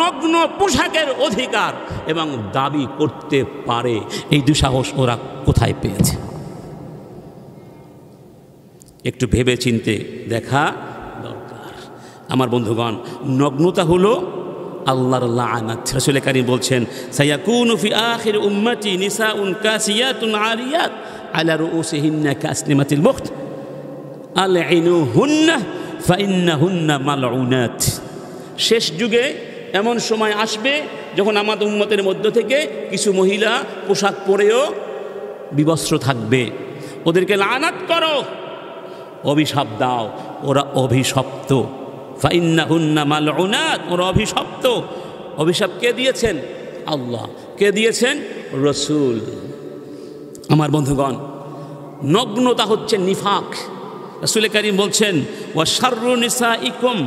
নগ্ন পোশাকের অধিকার এবং দাবি করতে পারে এই দুঃসাহস ওরা কোথায় পেয়েছে একটু ভেবে চিনতে দেখা দরকার আমার বন্ধুগণ নগ্নতা হলো আল্লাহর লানাত রসুল কারি বলছেন সাইয়াকুনুফি আখির উম্মতি নিসা উন কাসিয়াতুন আরিয়াত আলা রুউসিহিন্না কাসলিমাতিল মুখত আলইনুহুন্না ফাইন্নাহুন্না মালউনাত শেষ যুগে এমন সময় আসবে যখন আমাদের উম্মতের মধ্য থেকে কিছু মহিলা পোশাক পরেও বিবস্ত্র থাকবে ওদেরকে লানাত করো অভিশাপ দাও ওরা অভিশপ্ত ফাইন্না হুন্না মাল ওনাত ওরা অভিশপ্ত অভিশাপ কে দিয়েছেন আল্লাহ কে দিয়েছেন রসুল আমার বন্ধুগণ নগ্নতা হচ্ছে নিফাক রসুল করিম বলছেন ওয়া শারু নিসা ইকুম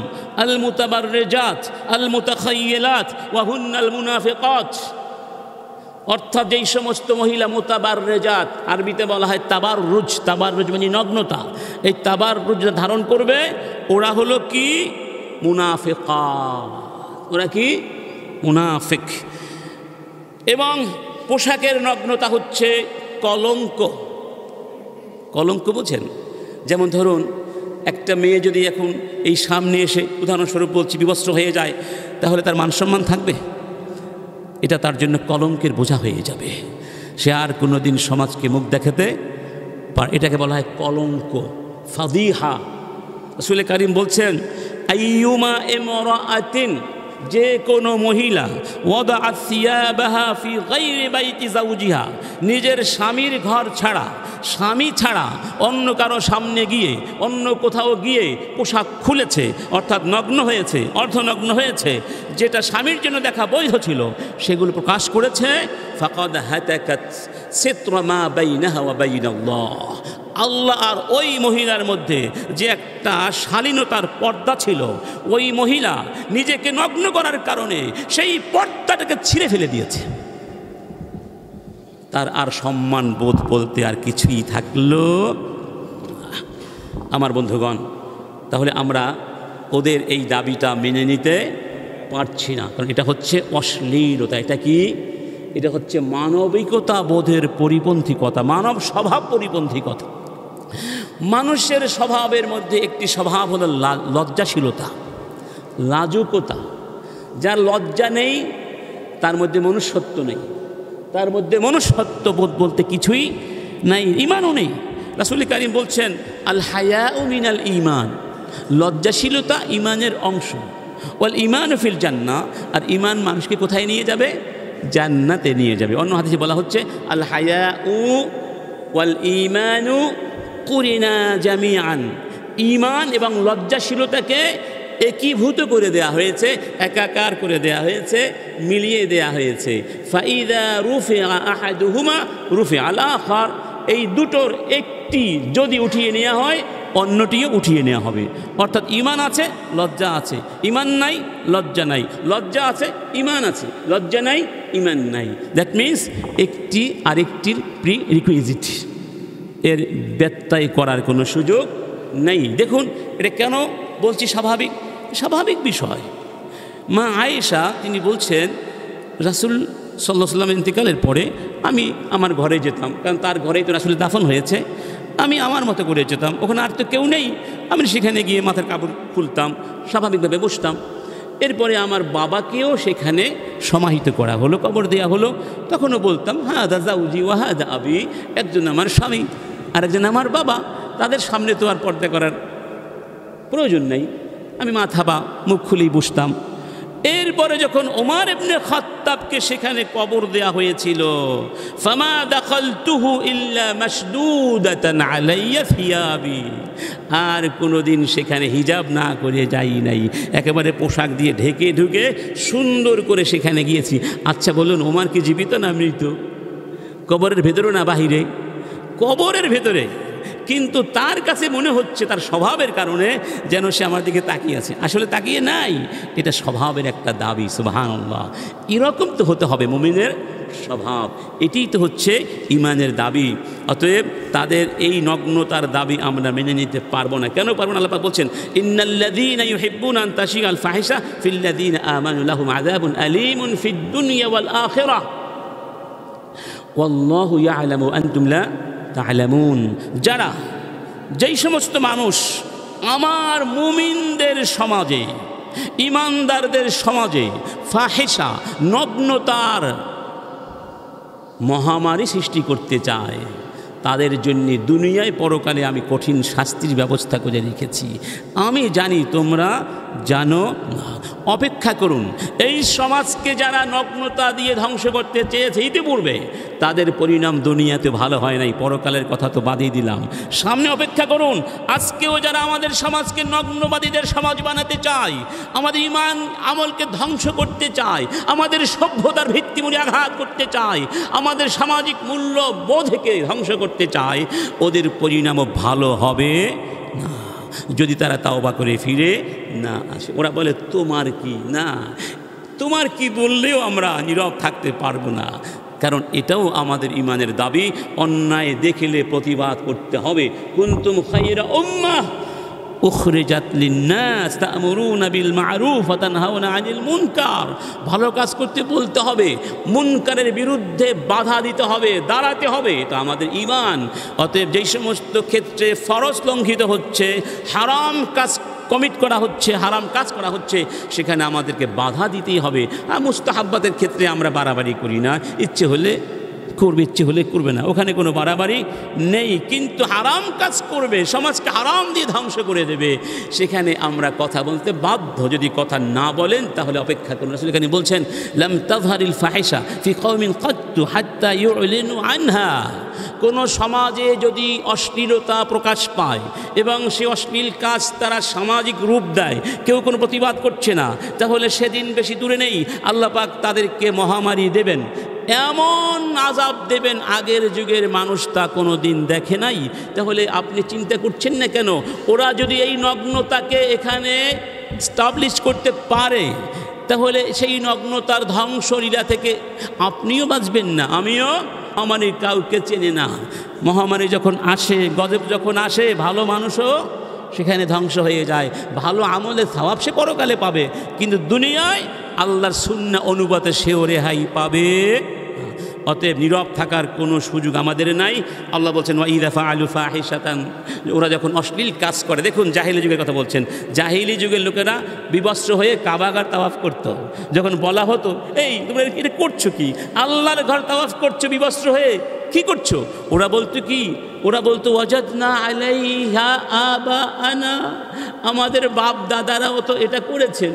আল মুতাবার রেজাত আল মুতাখাইয়েলাত ওয়াহুন আল মুনাফেকত অর্থাৎ যেই সমস্ত মহিলা মোতাবার রেজাত আরবিতে বলা হয় তাবার রুজ তাবার রুজ মানে নগ্নতা এই তাবার রুজ ধারণ করবে ওরা হলো কি মুনাফেকা ওরা কি মুনাফেক এবং পোশাকের নগ্নতা হচ্ছে কলঙ্ক কলঙ্ক বোঝেন যেমন ধরুন একটা মেয়ে যদি এখন এই সামনে এসে উদাহরণস্বরূপ বলছি বিবস্ত্র হয়ে যায় তাহলে তার মানসম্মান থাকবে এটা তার জন্য কলঙ্কের বোঝা হয়ে যাবে সে আর কোনো দিন সমাজকে মুখ দেখাতে এটাকে বলা হয় কলঙ্ক ফাদিহা আসলে কারিম বলছেন আইয়ুমা ইমরাআতিন যে কোনো মহিলা ওয়াদা নিজের স্বামীর ঘর ছাড়া স্বামী ছাড়া অন্য কারো সামনে গিয়ে অন্য কোথাও গিয়ে পোশাক খুলেছে অর্থাৎ নগ্ন হয়েছে অর্ধনগ্ন হয়েছে যেটা স্বামীর জন্য দেখা বৈধ ছিল সেগুলো প্রকাশ করেছে ফাকাদ হাতাকাত সিত্রমা বাইনাহা ওয়া বাইনাল্লাহ আল্লাহ আর ওই মহিলার মধ্যে যে একটা শালীনতার পর্দা ছিল ওই মহিলা নিজেকে নগ্ন করার কারণে সেই পর্দাটাকে ছিঁড়ে ফেলে দিয়েছে তার আর সম্মান বোধ বলতে আর কিছুই থাকলো আমার বন্ধুগণ তাহলে আমরা ওদের এই দাবিটা মেনে নিতে পারছি না কারণ এটা হচ্ছে অশ্লীলতা এটা কি এটা হচ্ছে মানবিকতা বোধের পরিপন্থী কথা মানব স্বভাব পরিপন্থী কথা মানুষের স্বভাবের মধ্যে একটি স্বভাব হলো লজ্জাশীলতা লাজুকতা যার লজ্জা নেই তার মধ্যে মনুষ্যত্ব নেই তার মধ্যে মনুষ্যত্ব বোধ বলতে কিছুই নাই ইমানও নেই রাসুল কারিম বলছেন আল হায়া মিনাল ইমান লজ্জাশীলতা ইমানের অংশ ওয়াল ইমান ফিল জান্না আর ইমান মানুষকে কোথায় নিয়ে যাবে জান্নাতে নিয়ে যাবে অন্য হাতে বলা হচ্ছে আল হায়া উ ওয়াল ইমানু কুরিনা জামিয়ান ইমান এবং লজ্জাশীলতাকে একীভূত করে দেয়া হয়েছে একাকার করে দেয়া হয়েছে মিলিয়ে দেয়া হয়েছে ফাইদা রুফে আহাদুহুমা রুফে আলাহ এই দুটোর একটি যদি উঠিয়ে নেওয়া হয় অন্যটিও উঠিয়ে নেওয়া হবে অর্থাৎ ইমান আছে লজ্জা আছে ইমান নাই লজ্জা নাই লজ্জা আছে ইমান আছে লজ্জা নাই ইমান নাই দ্যাট মিন্স একটি আরেকটির প্রি রিকুইজিট এর ব্যত্যয় করার কোনো সুযোগ নেই দেখুন এটা কেন বলছি স্বাভাবিক স্বাভাবিক বিষয় মা আয়েশা তিনি বলছেন রাসুল সাল্লাহ সাল্লাম ইন্তিকালের পরে আমি আমার ঘরে যেতাম কারণ তার ঘরেই তো রাসুলের দাফন হয়েছে আমি আমার মতো করে যেতাম ওখানে আর তো কেউ নেই আমি সেখানে গিয়ে মাথার কাপড় খুলতাম স্বাভাবিকভাবে বসতাম এরপরে আমার বাবাকেও সেখানে সমাহিত করা হলো কবর দেয়া হলো তখনও বলতাম হ্যাঁ দাদা উজি ওয়া হ্যাঁ আবি একজন আমার স্বামী আরেকজন আমার বাবা তাদের সামনে তো আর পর্দা করার প্রয়োজন নেই আমি মাথা বা মুখ খুলেই বসতাম এরপরে যখন ওমার এমনি খাত্তাবকে সেখানে কবর দেয়া হয়েছিল ফামা দাখালতুহু ইল্লা মাসদুদাতান ফিয়াবি আর কোনোদিন সেখানে হিজাব না করে যাই নাই একেবারে পোশাক দিয়ে ঢেকে ঢুকে সুন্দর করে সেখানে গিয়েছি আচ্ছা বলুন ওমার কি জীবিত না মৃত কবরের ভেতরও না বাহিরে কবরের ভেতরে কিন্তু তার কাছে মনে হচ্ছে তার স্বভাবের কারণে যেন সে আমার দিকে তাকিয়ে আছে আসলে তাকিয়ে নাই এটা স্বভাবের একটা দাবি সুবাহান্লাহ এরকম তো হতে হবে মুমিনের স্বভাব এটি তো হচ্ছে ইমানের দাবি অতএব তাদের এই নগ্নতার দাবি আমরা মেনে নিতে পারবো না কেন পারবো না আল্লাহ বলছেন ইন্নাল্লাযীনা আন আনতুম লা তাহলামুন যারা যেই সমস্ত মানুষ আমার মুমিনদের সমাজে ইমানদারদের সমাজে ফাহেসা নগ্নতার মহামারী সৃষ্টি করতে চায় তাদের জন্যে দুনিয়ায় পরকালে আমি কঠিন শাস্তির ব্যবস্থা করে রেখেছি আমি জানি তোমরা জানো অপেক্ষা করুন এই সমাজকে যারা নগ্নতা দিয়ে ধ্বংস করতে চেয়েছে ইতিপূর্বে তাদের পরিণাম দুনিয়াতে ভালো হয় নাই পরকালের কথা তো বাদই দিলাম সামনে অপেক্ষা করুন আজকেও যারা আমাদের সমাজকে নগ্নবাদীদের সমাজ বানাতে চায় আমাদের ইমান আমলকে ধ্বংস করতে চায় আমাদের সভ্যতার ভিত্তিমূলে আঘাত করতে চায় আমাদের সামাজিক মূল্য বোধকে ধ্বংস করতে চায় ওদের পরিণামও ভালো হবে না যদি তারা তাওবা করে ফিরে না আসে ওরা বলে তোমার কি না তোমার কি বললেও আমরা নীরব থাকতে পারবো না কারণ এটাও আমাদের ইমানের দাবি অন্যায় দেখলে প্রতিবাদ করতে হবে কুন্তুম খাইয়েরা ওম্মা উখরেজাত লিন্নাস মরুন আবিল মা'রুফ ওয়া আনিল মুনকার ভালো কাজ করতে বলতে হবে মুনকারের বিরুদ্ধে বাধা দিতে হবে দাঁড়াতে হবে তো আমাদের ইমান অতএব যেই সমস্ত ক্ষেত্রে ফরজ লঙ্ঘিত হচ্ছে হারাম কাজ কমিট করা হচ্ছে হারাম কাজ করা হচ্ছে সেখানে আমাদেরকে বাধা দিতেই হবে আর মুস্তাহাব্বাতের ক্ষেত্রে আমরা বাড়াবাড়ি করি না ইচ্ছে হলে করবে ইচ্ছে হলে করবে না ওখানে কোনো বাড়াবাড়ি নেই কিন্তু হারাম কাজ করবে সমাজকে হারাম দিয়ে ধ্বংস করে দেবে সেখানে আমরা কথা বলতে বাধ্য যদি কথা না বলেন তাহলে অপেক্ষা করুন আসলে এখানে বলছেন লাম তাজহারিল ফাহেসা ফি কৌমিন কত্তু হাত্তা ইউলিনু আনহা কোনো সমাজে যদি অশ্লীলতা প্রকাশ পায় এবং সে অশ্লীল কাজ তারা সামাজিক রূপ দেয় কেউ কোনো প্রতিবাদ করছে না তাহলে সেদিন বেশি দূরে নেই আল্লাপাক তাদেরকে মহামারী দেবেন এমন আজাব দেবেন আগের যুগের মানুষ তা কোনো দিন দেখে নাই তাহলে আপনি চিন্তা করছেন না কেন ওরা যদি এই নগ্নতাকে এখানে স্টাবলিশ করতে পারে তাহলে সেই নগ্নতার ধ্বংসলীলা থেকে আপনিও বাঁচবেন না আমিও মহামারী কাউকে চেনে না মহামারী যখন আসে গজব যখন আসে ভালো মানুষও সেখানে ধ্বংস হয়ে যায় ভালো আমলে স্বভাব সে পরকালে পাবে কিন্তু দুনিয়ায় আল্লাহর সুন্না অনুপাতে সেও রেহাই পাবে অতএব নীরব থাকার কোনো সুযোগ আমাদের নাই আল্লাহ বলছেন আলু আলুফা হিসাতান ওরা যখন অশ্লীল কাজ করে দেখুন জাহিলি যুগের কথা বলছেন জাহিলি যুগের লোকেরা বিবস্ত্র হয়ে কাবাগার তাওয়াফ করত। যখন বলা হতো এই তোমরা এটা করছো কি আল্লাহর ঘর তাওয়াফ করছো বিবস্ত্র হয়ে কি করছো ওরা বলতো কি ওরা বলতো ওয়াজাদ না আলাইহা আবা আনা আমাদের বাপ দাদারাও তো এটা করেছেন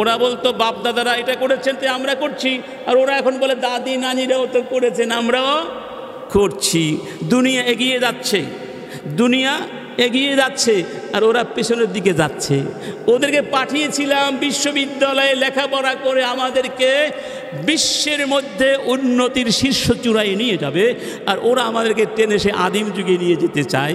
ওরা বলতো বাপ দাদারা এটা করেছেন তো আমরা করছি আর ওরা এখন বলে দাদি নানিরাও তো করেছেন আমরাও করছি দুনিয়া এগিয়ে যাচ্ছে দুনিয়া এগিয়ে যাচ্ছে আর ওরা পেছনের দিকে যাচ্ছে ওদেরকে পাঠিয়েছিলাম বিশ্ববিদ্যালয়ে লেখাপড়া করে আমাদেরকে বিশ্বের মধ্যে উন্নতির শীর্ষ চূড়ায় নিয়ে যাবে আর ওরা আমাদেরকে টেনে সে আদিম যুগে নিয়ে যেতে চায়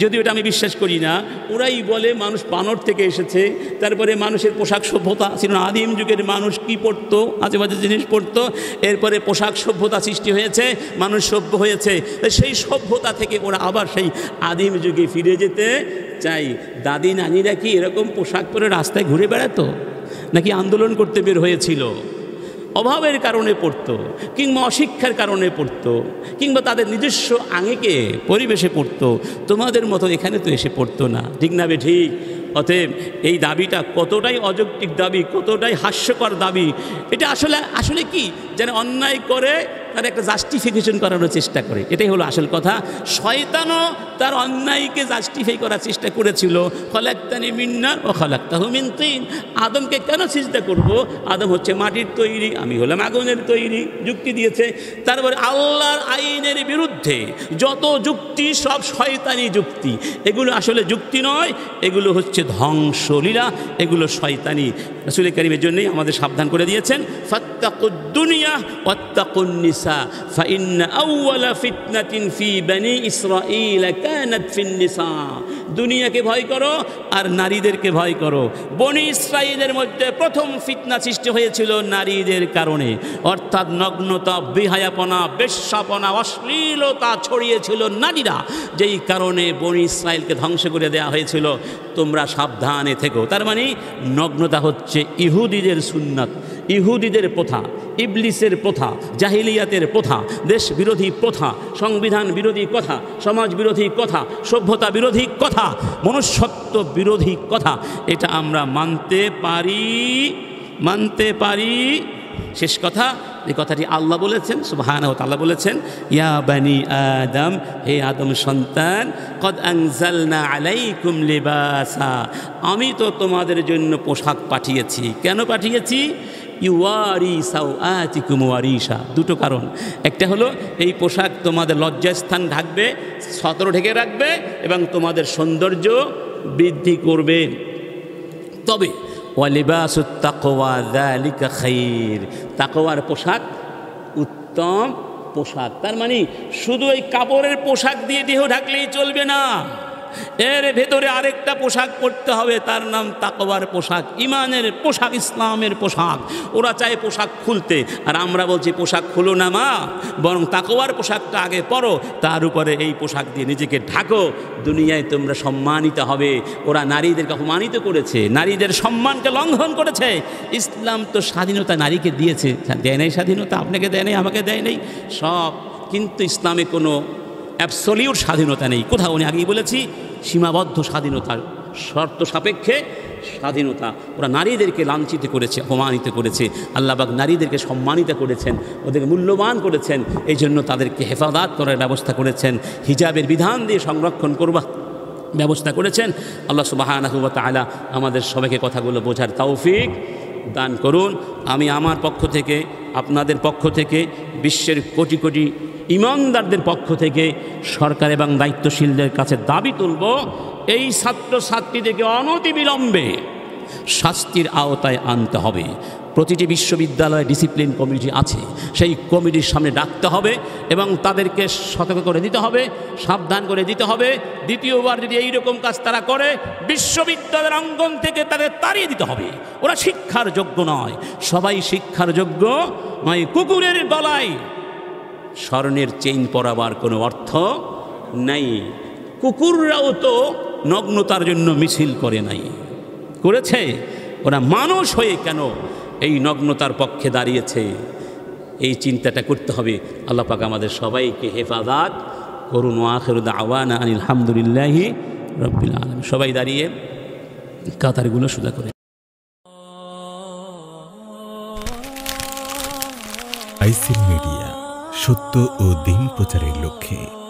যদিও এটা আমি বিশ্বাস করি না ওরাই বলে মানুষ বানর থেকে এসেছে তারপরে মানুষের পোশাক সভ্যতা ছিল না আদিম যুগের মানুষ কি পরতো আজেবাজে জিনিস পরতো এরপরে পোশাক সভ্যতা সৃষ্টি হয়েছে মানুষ সভ্য হয়েছে সেই সভ্যতা থেকে ওরা আবার সেই আদিম যুগে ফিরে যেতে চাই দাদি নানিরা কি এরকম পোশাক পরে রাস্তায় ঘুরে বেড়াতো নাকি আন্দোলন করতে বের হয়েছিল অভাবের কারণে পড়ত কিংবা অশিক্ষার কারণে পড়ত কিংবা তাদের নিজস্ব আঙেকে পরিবেশে পড়ত তোমাদের মতো এখানে তো এসে পড়তো না ঠিক না ঠিক অতএব এই দাবিটা কতটাই অযৌক্তিক দাবি কতটাই হাস্যকর দাবি এটা আসলে আসলে কি যেন অন্যায় করে তার একটা জাস্টিফিকেশন করানোর চেষ্টা করে এটাই হলো আসল কথা শয়তানও তার অন্যায়কে জাস্টিফাই করার চেষ্টা করেছিল খলাক্তানি মিন্নার ও খলাক তাহমিন তিন আদমকে কেন চিন্তা করব আদম হচ্ছে মাটির তৈরি আমি হলাম আগুনের তৈরি যুক্তি দিয়েছে তারপরে আল্লাহর আইনের বিরুদ্ধে যত যুক্তি সব শয়তানি যুক্তি এগুলো আসলে যুক্তি নয় এগুলো হচ্ছে ধ্বংসলীলা এগুলো শয়তানি রাসুল করিমের জন্যই আমাদের সাবধান করে দিয়েছেন ফত্তাকুদ্দুনিয়া অত্তাকুন্নিস النساء فإن أول فتنة في بني إسرائيل দুনিয়াকে ভয় করো আর নারীদেরকে ভয় করো বনি ইসরায়েলের মধ্যে প্রথম ফিতনা সৃষ্টি হয়েছিল নারীদের কারণে অর্থাৎ নগ্নতা বিহায়াপনা বেশ্যাপনা অশ্লীলতা ছড়িয়েছিল নারীরা যেই কারণে বনি ইসরায়েলকে ধ্বংস করে দেয়া হয়েছিল তোমরা সাবধানে থেকো তার মানে নগ্নতা হচ্ছে ইহুদিদের সুন্নাত ইহুদিদের প্রথা ইবলিসের প্রথা জাহিলিয়াতের প্রথা দেশ বিরোধী প্রথা সংবিধান বিরোধী কথা সমাজ বিরোধী কথা সভ্যতা বিরোধী কথা মনুষ্যত্ব বিরোধী কথা এটা আমরা মানতে পারি মানতে পারি শেষ কথা এই কথাটি আল্লাহ বলেছেন সুবাহান আল্লাহ বলেছেন ইয়া বানি আদম হে আদম সন্তান কদ আংজালনা আলাইকুম বাসা আমি তো তোমাদের জন্য পোশাক পাঠিয়েছি কেন পাঠিয়েছি ইউয়ারি সাউ আতি কুমুয়ারিসা দুটো কারণ একটা হলো এই পোশাক তোমাদের লজ্জাস্থান ঢাকবে সতর ঢেকে রাখবে এবং তোমাদের সৌন্দর্য বৃদ্ধি করবে তবে ওয়ালিবাসু তাকোয়া দালিকা খাইর তাকোয়ার পোশাক উত্তম পোশাক তার মানে শুধু ওই কাপড়ের পোশাক দিয়ে দেহ ঢাকলেই চলবে না এর ভেতরে আরেকটা পোশাক পরতে হবে তার নাম তাকবার পোশাক ইমানের পোশাক ইসলামের পোশাক ওরা চায় পোশাক খুলতে আর আমরা বলছি পোশাক খুলো না মা বরং তাকবার পোশাকটা আগে পরো তার উপরে এই পোশাক দিয়ে নিজেকে ঢাকো দুনিয়ায় তোমরা সম্মানিত হবে ওরা নারীদেরকে অপমানিত করেছে নারীদের সম্মানকে লঙ্ঘন করেছে ইসলাম তো স্বাধীনতা নারীকে দিয়েছে দেয় নাই স্বাধীনতা আপনাকে দেয় নাই আমাকে দেয় নাই সব কিন্তু ইসলামে কোনো অ্যাবসলিউট স্বাধীনতা নেই কোথাও উনি আগেই বলেছি সীমাবদ্ধ স্বাধীনতা শর্ত সাপেক্ষে স্বাধীনতা ওরা নারীদেরকে লাঞ্ছিত করেছে অপমানিত করেছে আল্লাহবাগ নারীদেরকে সম্মানিত করেছেন ওদেরকে মূল্যবান করেছেন এই জন্য তাদেরকে হেফাজত করার ব্যবস্থা করেছেন হিজাবের বিধান দিয়ে সংরক্ষণ করবা ব্যবস্থা করেছেন আল্লাহ সুবাহানাহুবত আলা আমাদের সবাইকে কথাগুলো বোঝার তৌফিক দান করুন আমি আমার পক্ষ থেকে আপনাদের পক্ষ থেকে বিশ্বের কোটি কোটি ইমানদারদের পক্ষ থেকে সরকার এবং দায়িত্বশীলদের কাছে দাবি তুলব এই ছাত্র ছাত্রীদেরকে অনতিবিলম্বে শাস্তির আওতায় আনতে হবে প্রতিটি বিশ্ববিদ্যালয়ে ডিসিপ্লিন কমিটি আছে সেই কমিটির সামনে ডাকতে হবে এবং তাদেরকে সতর্ক করে দিতে হবে সাবধান করে দিতে হবে দ্বিতীয়বার যদি এইরকম কাজ তারা করে বিশ্ববিদ্যালয়ের অঙ্গন থেকে তাদের তাড়িয়ে দিতে হবে ওরা শিক্ষার যোগ্য নয় সবাই শিক্ষার যোগ্য নয় কুকুরের গলায় স্বর্ণের চেইন পরাবার কোনো অর্থ নাই কুকুররাও তো নগ্নতার জন্য মিছিল করে নাই করেছে ওরা মানুষ হয়ে কেন এই নগ্নতার পক্ষে দাঁড়িয়েছে এই চিন্তাটা করতে হবে পাক আমাদের সবাইকে হেফাজত করুন ওয়াখরুদ আওয়ানা আনিল হামদুলিল্লাহি রব্বিল আলম সবাই দাঁড়িয়ে কাতারগুলো সোজা করে মিডিয়া সত্য ও দিন প্রচারের লক্ষ্যে